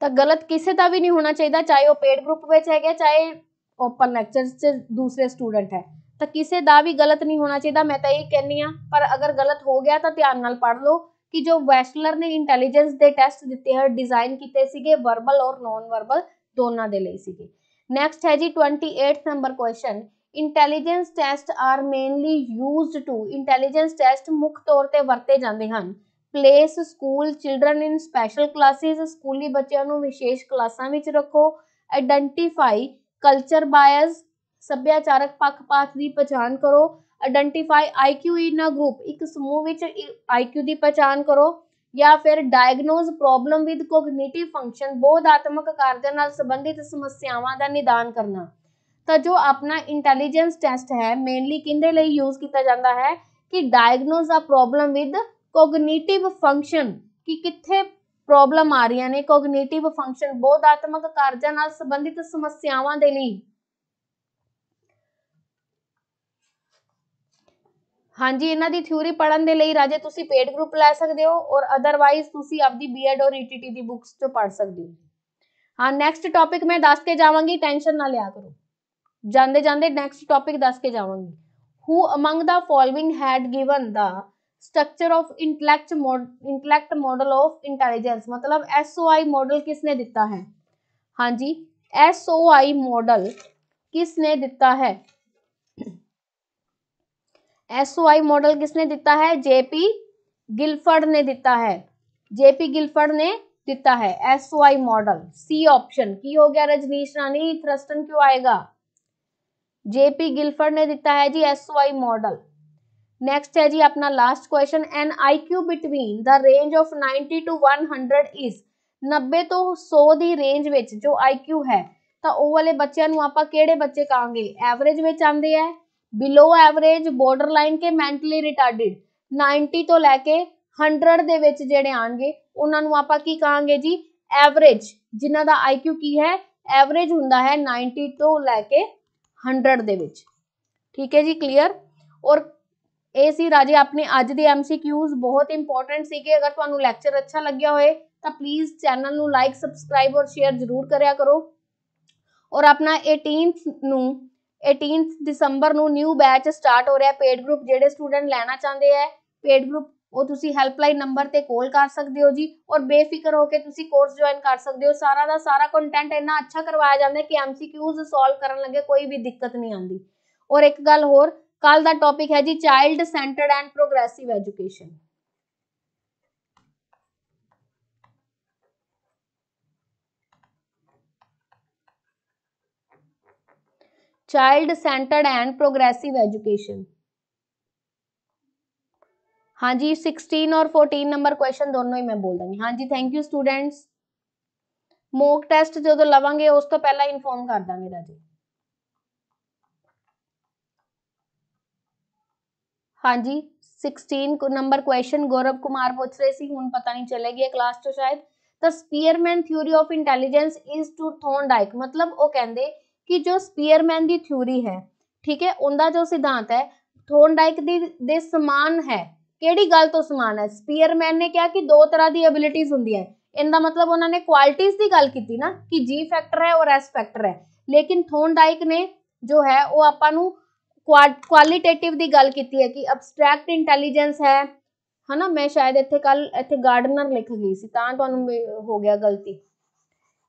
A: ਤਾਂ ਗਲਤ ਕਿਸੇ ਦਾ ਵੀ ਨਹੀਂ ਹੋਣਾ ਚਾਹੀਦਾ ਚਾਹੇ ਉਹ ਪੇਡ ਗਰੁੱਪ ਵਿੱਚ ਹੈਗਾ ਚਾਹੇ ਓਪਨ ਲੈਕਚਰਸ 'ਚ ਦੂਸਰੇ ਸਟੂਡੈਂਟ ਹੈ ਤਾਂ ਕਿਸੇ ਦਾ ਵੀ ਗਲਤ ਨਹੀਂ ਹੋਣਾ ਚਾਹੀਦਾ ਮੈਂ ਤਾਂ ਇਹ ਕਹਿੰਨੀ ਆ ਪਰ ਅਗਰ ਗਲਤ ਹੋ ਗਿਆ ਤਾਂ ਧਿਆਨ ਨਾਲ ਪੜ੍ਹ ਲਓ ਕਿ ਜੋ ਵੈਸਲਰ ਨੇ ਇੰਟੈਲੀਜੈਂਸ ਦੇ ਟੈਸਟ ਦਿੱਤੇ ਹਨ ਡਿਜ਼ਾਈਨ ਕੀਤੇ ਸੀਗੇ ਵਰਬਲ ਔਰ ਨੋਨ ਵਰਬਲ ਦੋਨਾਂ ਦੇ ਲਈ ਸੀਗੇ ਨੈਕਸਟ ਹੈ ਜੀ 28th number question intelligence test are mainly used to intelligence test ਮੁੱਖ ਤੌਰ ਤੇ ਵਰਤੇ ਜਾਂਦੇ ਹਨ place school children in special classes ਸਕੂਲੀ ਬੱਚਿਆਂ ਨੂੰ ਵਿਸ਼ੇਸ਼ ਕਲਾਸਾਂ ਵਿੱਚ ਰੱਖੋ ਆਇਡੈਂਟੀਫਾਈ ਕਲਚਰ ਬਾਇਸ ਸੱਭਿਆਚਾਰਕ ਪੱਖਪਾਤ ਦੀ ਪਛਾਣ ਕਰੋ identify IQ in a group ਇੱਕ ਸਮੂਹ ਵਿੱਚ ਆਈਕਿਊ ਦੀ ਪਛਾਣ ਕਰੋ ਜਾਂ ਫਿਰ diagnose problem with cognitive function ਬੋਧਾਤਮਕ ਕਾਰਜਾਂ ਨਾਲ ਸੰਬੰਧਿਤ ਸਮੱਸਿਆਵਾਂ ਦਾ ਨਿਦਾਨ ਕਰਨਾ ਤਾਂ ਜੋ ਆਪਣਾ ਇੰਟੈਲੀਜੈਂਸ ਟੈਸਟ ਹੈ ਮੇਨਲੀ ਕਿੰਦੇ ਲਈ ਯੂਜ਼ ਕੀਤਾ ਜਾਂਦਾ ਹੈ ਕਿ ਡਾਇਗਨੋਸ ਆ ਪ੍ਰੋਬਲਮ ਵਿਦ ਕੋਗਨੀਟਿਵ ਫੰਕਸ਼ਨ ਕਿ ਕਿੱਥੇ ਪ੍ਰੋਬਲਮ ਆ ਰਹੀਆਂ ਨੇ ਕੋਗਨੀਟਿਵ ਫੰਕਸ਼ਨ ਬੋਧਾਤਮਕ ਕਾਰਜਾਂ ਨਾਲ ਸੰਬੰਧਿਤ ਸਮੱਸਿਆਵਾਂ ਦੇ ਲਈ ਹਾਂਜੀ ਇਹਨਾਂ ਦੀ ਥਿਊਰੀ ਪੜਨ ਦੇ ਲਈ ਰਾਜੇ ਤੁਸੀਂ ਪੇਡ ਗਰੁੱਪ ਲੈ ਸਕਦੇ ਹੋ ਔਰ ਅਦਰਵਾਈਜ਼ ਤੁਸੀਂ ਆਪਦੀ ਬੀਐਡ ਔਰ ਈਟੀਟੀ e ਦੀ ਬੁੱਕਸ ਤੋਂ ਪੜ ਸਕਦੇ ਹੋ ਹਾਂ ਨੈਕਸਟ ਟਾਪਿਕ ਮੈਂ ਦੱਸ ਕੇ ਜਾਵਾਂਗੀ ਟੈਨਸ਼ਨ ਨਾ ਲਿਆ ਕਰੋ ਜਾਂਦੇ ਜਾਂਦੇ ਨੈਕਸਟ ਟਾਪਿਕ ਦੱਸ ਕੇ ਜਾਵਾਂਗੀ who among the following had given the structure of intellect intellect model of intelligence मतलब आई मॉडल किसने दिता है हाँ जी आई मॉडल किसने दिता है आई मॉडल किसने दिता है जेपी गिलफर्ड ने दिता है जेपी गिलफर्ड ने दिता है आई मॉडल सी ऑप्शन की हो गया रजनीश रानी थ्रस्टन क्यों आएगा जेपी गिलफर्ड ने दिता है जी एस आई मॉडल ਨੈਕਸਟ ਹੈ ਜੀ ਆਪਣਾ last question an IQ between the range of 90 to 100 is 90 ਤੋਂ 100 ਦੀ ਰੇਂਜ ਵਿੱਚ ਜੋ ਆਈਕਿਊ ਹੈ ਤਾਂ ਉਹ ਵਾਲੇ ਬੱਚਿਆਂ ਨੂੰ ਆਪਾਂ ਕਿਹੜੇ ਬੱਚੇ ਕਹਾਂਗੇ ਐਵਰੇਜ ਵਿੱਚ ਆਉਂਦੇ ਆ ਬਿਲੋ ਐਵਰੇਜ ਬਾਰਡਰ ਲਾਈਨ ਕੇ ਮੈਂਟਲੀ ਰਿਟਾਰਡਡ 90 ਤੋਂ ਲੈ ਕੇ 100 ਦੇ ਵਿੱਚ ਜਿਹੜੇ ਆਣਗੇ ਉਹਨਾਂ ਨੂੰ ਆਪਾਂ ਕੀ ਕਹਾਂਗੇ ਜੀ ਐਵਰੇਜ ਜਿਨ੍ਹਾਂ ਦਾ ਆਈਕਿਊ ਕੀ ਹੈ ਐਵਰੇਜ ਹੁੰਦਾ ਹੈ 90 ਤੋਂ ਲੈ ਕੇ 100 ਦੇ ਵਿੱਚ ਠੀਕ ਹੈ ਜੀ ਕਲੀਅਰ ਔਰ ਇਹ ਸੀ ਰਾਜੇ ਆਪਣੇ ਅੱਜ ਦੇ ਐਮਸੀਕਿਊਜ਼ ਬਹੁਤ ਇੰਪੋਰਟੈਂਟ ਸੀਗੇ ਅਗਰ ਤੁਹਾਨੂੰ ਲੈਕਚਰ ਅੱਛਾ ਲੱਗਿਆ ਹੋਏ ਤਾਂ ਪਲੀਜ਼ ਚੈਨਲ ਨੂੰ ਲਾਈਕ ਸਬਸਕ੍ਰਾਈਬ ਔਰ ਸ਼ੇਅਰ ਜ਼ਰੂਰ ਕਰਿਆ ਕਰੋ ਔਰ ਆਪਣਾ 18th ਨੂੰ 18th ਦਸੰਬਰ ਨੂੰ ਨਿਊ ਬੈਚ ਸਟਾਰਟ ਹੋ ਰਿਹਾ ਪੇਡ ਗਰੁੱਪ ਜਿਹੜੇ ਸਟੂਡੈਂਟ ਲੈਣਾ ਚਾਹੁੰਦੇ ਆ ਪੇਡ ਗਰੁੱਪ ਉਹ ਤੁਸੀਂ ਹੈਲਪਲਾਈਨ ਨੰਬਰ ਤੇ ਕਾਲ ਕਰ ਸਕਦੇ ਹੋ ਜੀ ਔਰ ਬੇਫਿਕਰ ਹੋ ਕੇ ਤੁਸੀਂ ਕੋਰਸ ਜੁਆਇਨ ਕਰ ਸਕਦੇ ਹੋ ਸਾਰਾ ਦਾ ਸਾਰਾ ਕੰਟੈਂਟ ਇੰਨਾ ਅੱਛਾ ਕਰਵਾਇਆ ਜਾਂਦਾ ਕਿ ਐਮਸੀਕਿਊਜ਼ ਸੋਲਵ ਕਰਨ ਲੱਗੇ ਕੋਈ ਵੀ ਦਿੱਕਤ ਨਹੀਂ ਆਉਂਦੀ ਔਰ ਇੱਕ ਗੱਲ ਹੋਰ कल का टॉपिक है जी child centred and progressive education child centred and progressive education हाँ जी 16 और 14 नंबर क्वेश्चन दोनों ही मैं बोल दूंगी हाँ जी thank you students mock test जो तो लवेंगे उस तो पहला इनफॉर्म कर देंगे राजे ਹਾਂਜੀ 16 ਨੰਬਰ ਕੁਐਸਚਨ ਗੌਰਵ ਕੁਮਾਰ ਪੁੱਛ ਰਹੇ ਸੀ ਹੁਣ ਪਤਾ ਨਹੀਂ ਚਲੇ ਗਿਆ ਕਲਾਸ ਤੋਂ ਸ਼ਾਇਦ ਤਾਂ Spearman theory of intelligence is to Thorndike ਮਤਲਬ ਉਹ ਕਹਿੰਦੇ ਕਿ ਜੋ ਸਪੀਅਰਮੈਨ ਦੀ ਥਿਊਰੀ ਹੈ ਠੀਕ ਹੈ ਉਹਦਾ ਜੋ ਸਿਧਾਂਤ ਹੈ ਥੋਰਨਡਾਈਕ ਦੀ ਦੇ ਸਮਾਨ ਹੈ ਕਿਹੜੀ ਗੱਲ ਤੋਂ ਸਮਾਨ ਹੈ ਸਪੀਅਰਮੈਨ ਨੇ ਕਿਹਾ ਕਿ ਦੋ ਤਰ੍ਹਾਂ ਦੀ ਐਬਿਲਿਟੀਆਂ ਹੁੰਦੀਆਂ ਹੈ ਇਹਦਾ ਮਤਲਬ ਉਹਨਾਂ ਨੇ ਕੁਆਲਿਟੀਆਂ ਦੀ ਗੱਲ ਕੀਤੀ ਨਾ ਕਿ ਜੀ ਫੈਕਟਰ ਹੈ ਔਰ ਐਸ ਫੈਕਟਰ ਹੈ ਲੇਕਿਨ ਥੋਰਨਡਾਈਕ ਨੇ ਜੋ ਹੈ ਉਹ ਆਪਾਂ ਨੂੰ ਕੁਆਲਿਟੇਟਿਵ ਦੀ ਗੱਲ ਕੀਤੀ ਹੈ ਕਿ ਅਬਸਟ੍ਰੈਕਟ ਇੰਟੈਲੀਜੈਂਸ ਹੈ ਹਨਾ ਮੈਂ ਸ਼ਾਇਦ ਇੱਥੇ ਕੱਲ ਇੱਥੇ ਗਾਰਡਨਰ ਲਿਖ ਗਈ ਸੀ ਤਾਂ ਤੁਹਾਨੂੰ ਹੋ ਗਿਆ ਗਲਤੀ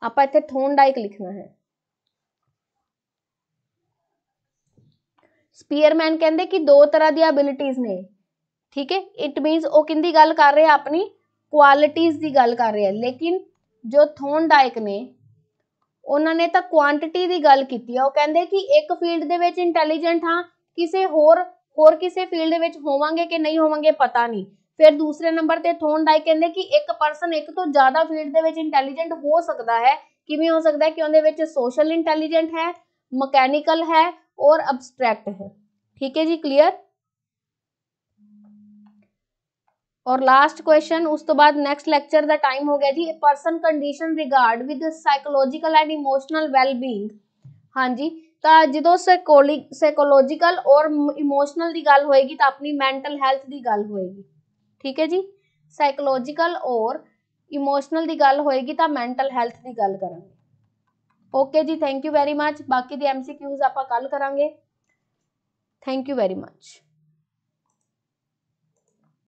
A: ਆਪਾਂ ਇੱਥੇ ਥੋਨਡਾਈਕ ਲਿਖਣਾ ਹੈ ਸਪੀਅਰਮੈਨ ਕਹਿੰਦੇ ਕਿ ਦੋ ਤਰ੍ਹਾਂ ਦੀਆਂ ਅਬਿਲਿਟੀਆਂ ਨੇ ਠੀਕ ਹੈ ਇਟ ਮੀਨਸ ਉਹ ਕਿੰਦੀ ਗੱਲ ਕਰ ਰਿਹਾ ਆਪਣੀ ਕੁਆਲਿਟੀਆਂ ਦੀ ਗੱਲ ਕਰ ਰਿਹਾ ਲੇਕਿਨ ਜੋ ਥੋਨਡਾਈਕ ਨੇ ਉਹਨਾਂ ਨੇ ਤਾਂ ਕੁਆਂਟੀਟੀ ਦੀ ਗੱਲ ਕੀਤੀ ਆ ਉਹ ਕਹਿੰਦੇ ਕਿ ਇੱਕ ਫੀਲਡ ਦੇ ਵਿੱਚ ਇੰਟੈਲੀਜੈਂਟ ਹਾਂ ਕਿਸੇ ਹੋਰ ਹੋਰ ਕਿਸੇ ਫੀਲਡ ਦੇ ਵਿੱਚ ਹੋਵਾਂਗੇ ਕਿ ਨਹੀਂ ਹੋਵਾਂਗੇ ਪਤਾ ਨਹੀਂ ਫਿਰ ਦੂਸਰੇ ਨੰਬਰ ਤੇ ਡਾਈ ਕਹਿੰਦੇ ਕਿ ਇੱਕ ਪਰਸਨ ਇੱਕ ਤੋਂ ਜ਼ਿਆਦਾ ਫੀਲਡ ਦੇ ਵਿੱਚ ਇੰਟੈਲੀਜੈਂਟ ਹੋ ਸਕਦਾ ਹੈ ਕਿਵੇਂ ਹੋ ਸਕਦਾ ਹੈ ਕਿ ਉਹਦੇ ਵਿੱਚ ਸੋਸ਼ਲ ਇੰਟੈਲੀਜੈਂਟ ਹੈ ਮਕੈਨੀਕਲ ਹੈ ਔਰ ਅਬਸਟ੍ਰੈਕਟ ਹੈ ਠੀਕ ਹੈ ਜੀ ਕਲੀਅਰ ਔਰ ਲਾਸਟ ਕੁਐਸਚਨ ਉਸ ਤੋਂ ਬਾਅਦ ਨੈਕਸਟ ਲੈਕਚਰ ਦਾ ਟਾਈਮ ਹੋ ਗਿਆ ਜੀ person condition regard with psychological and emotional well being ਹਾਂਜੀ ਤਾਂ ਜਦੋਂ ਸਾਈਕੋਲੋਜੀਕਲ ਔਰ ਇਮੋਸ਼ਨਲ ਦੀ ਗੱਲ ਹੋਏਗੀ ਤਾਂ ਆਪਣੀ ਮੈਂਟਲ ਹੈਲਥ ਦੀ ਗੱਲ ਹੋਏਗੀ ਠੀਕ ਹੈ ਜੀ ਸਾਈਕੋਲੋਜੀਕਲ ਔਰ ਇਮੋਸ਼ਨਲ ਦੀ ਗੱਲ ਹੋਏਗੀ ਤਾਂ ਮੈਂਟਲ ਹੈਲਥ ਦੀ ਗੱਲ ਕਰਾਂਗੇ ਓਕੇ ਜੀ ਥੈਂਕ ਯੂ ਵੈਰੀ ਮੱਚ ਬਾਕੀ ਦੇ ਐਮਸੀਕਿਊਜ਼ ਆਪਾਂ ਕੱਲ ਕਰਾਂਗੇ ਥੈਂਕ ਯੂ ਵੈਰੀ ਮੱਚ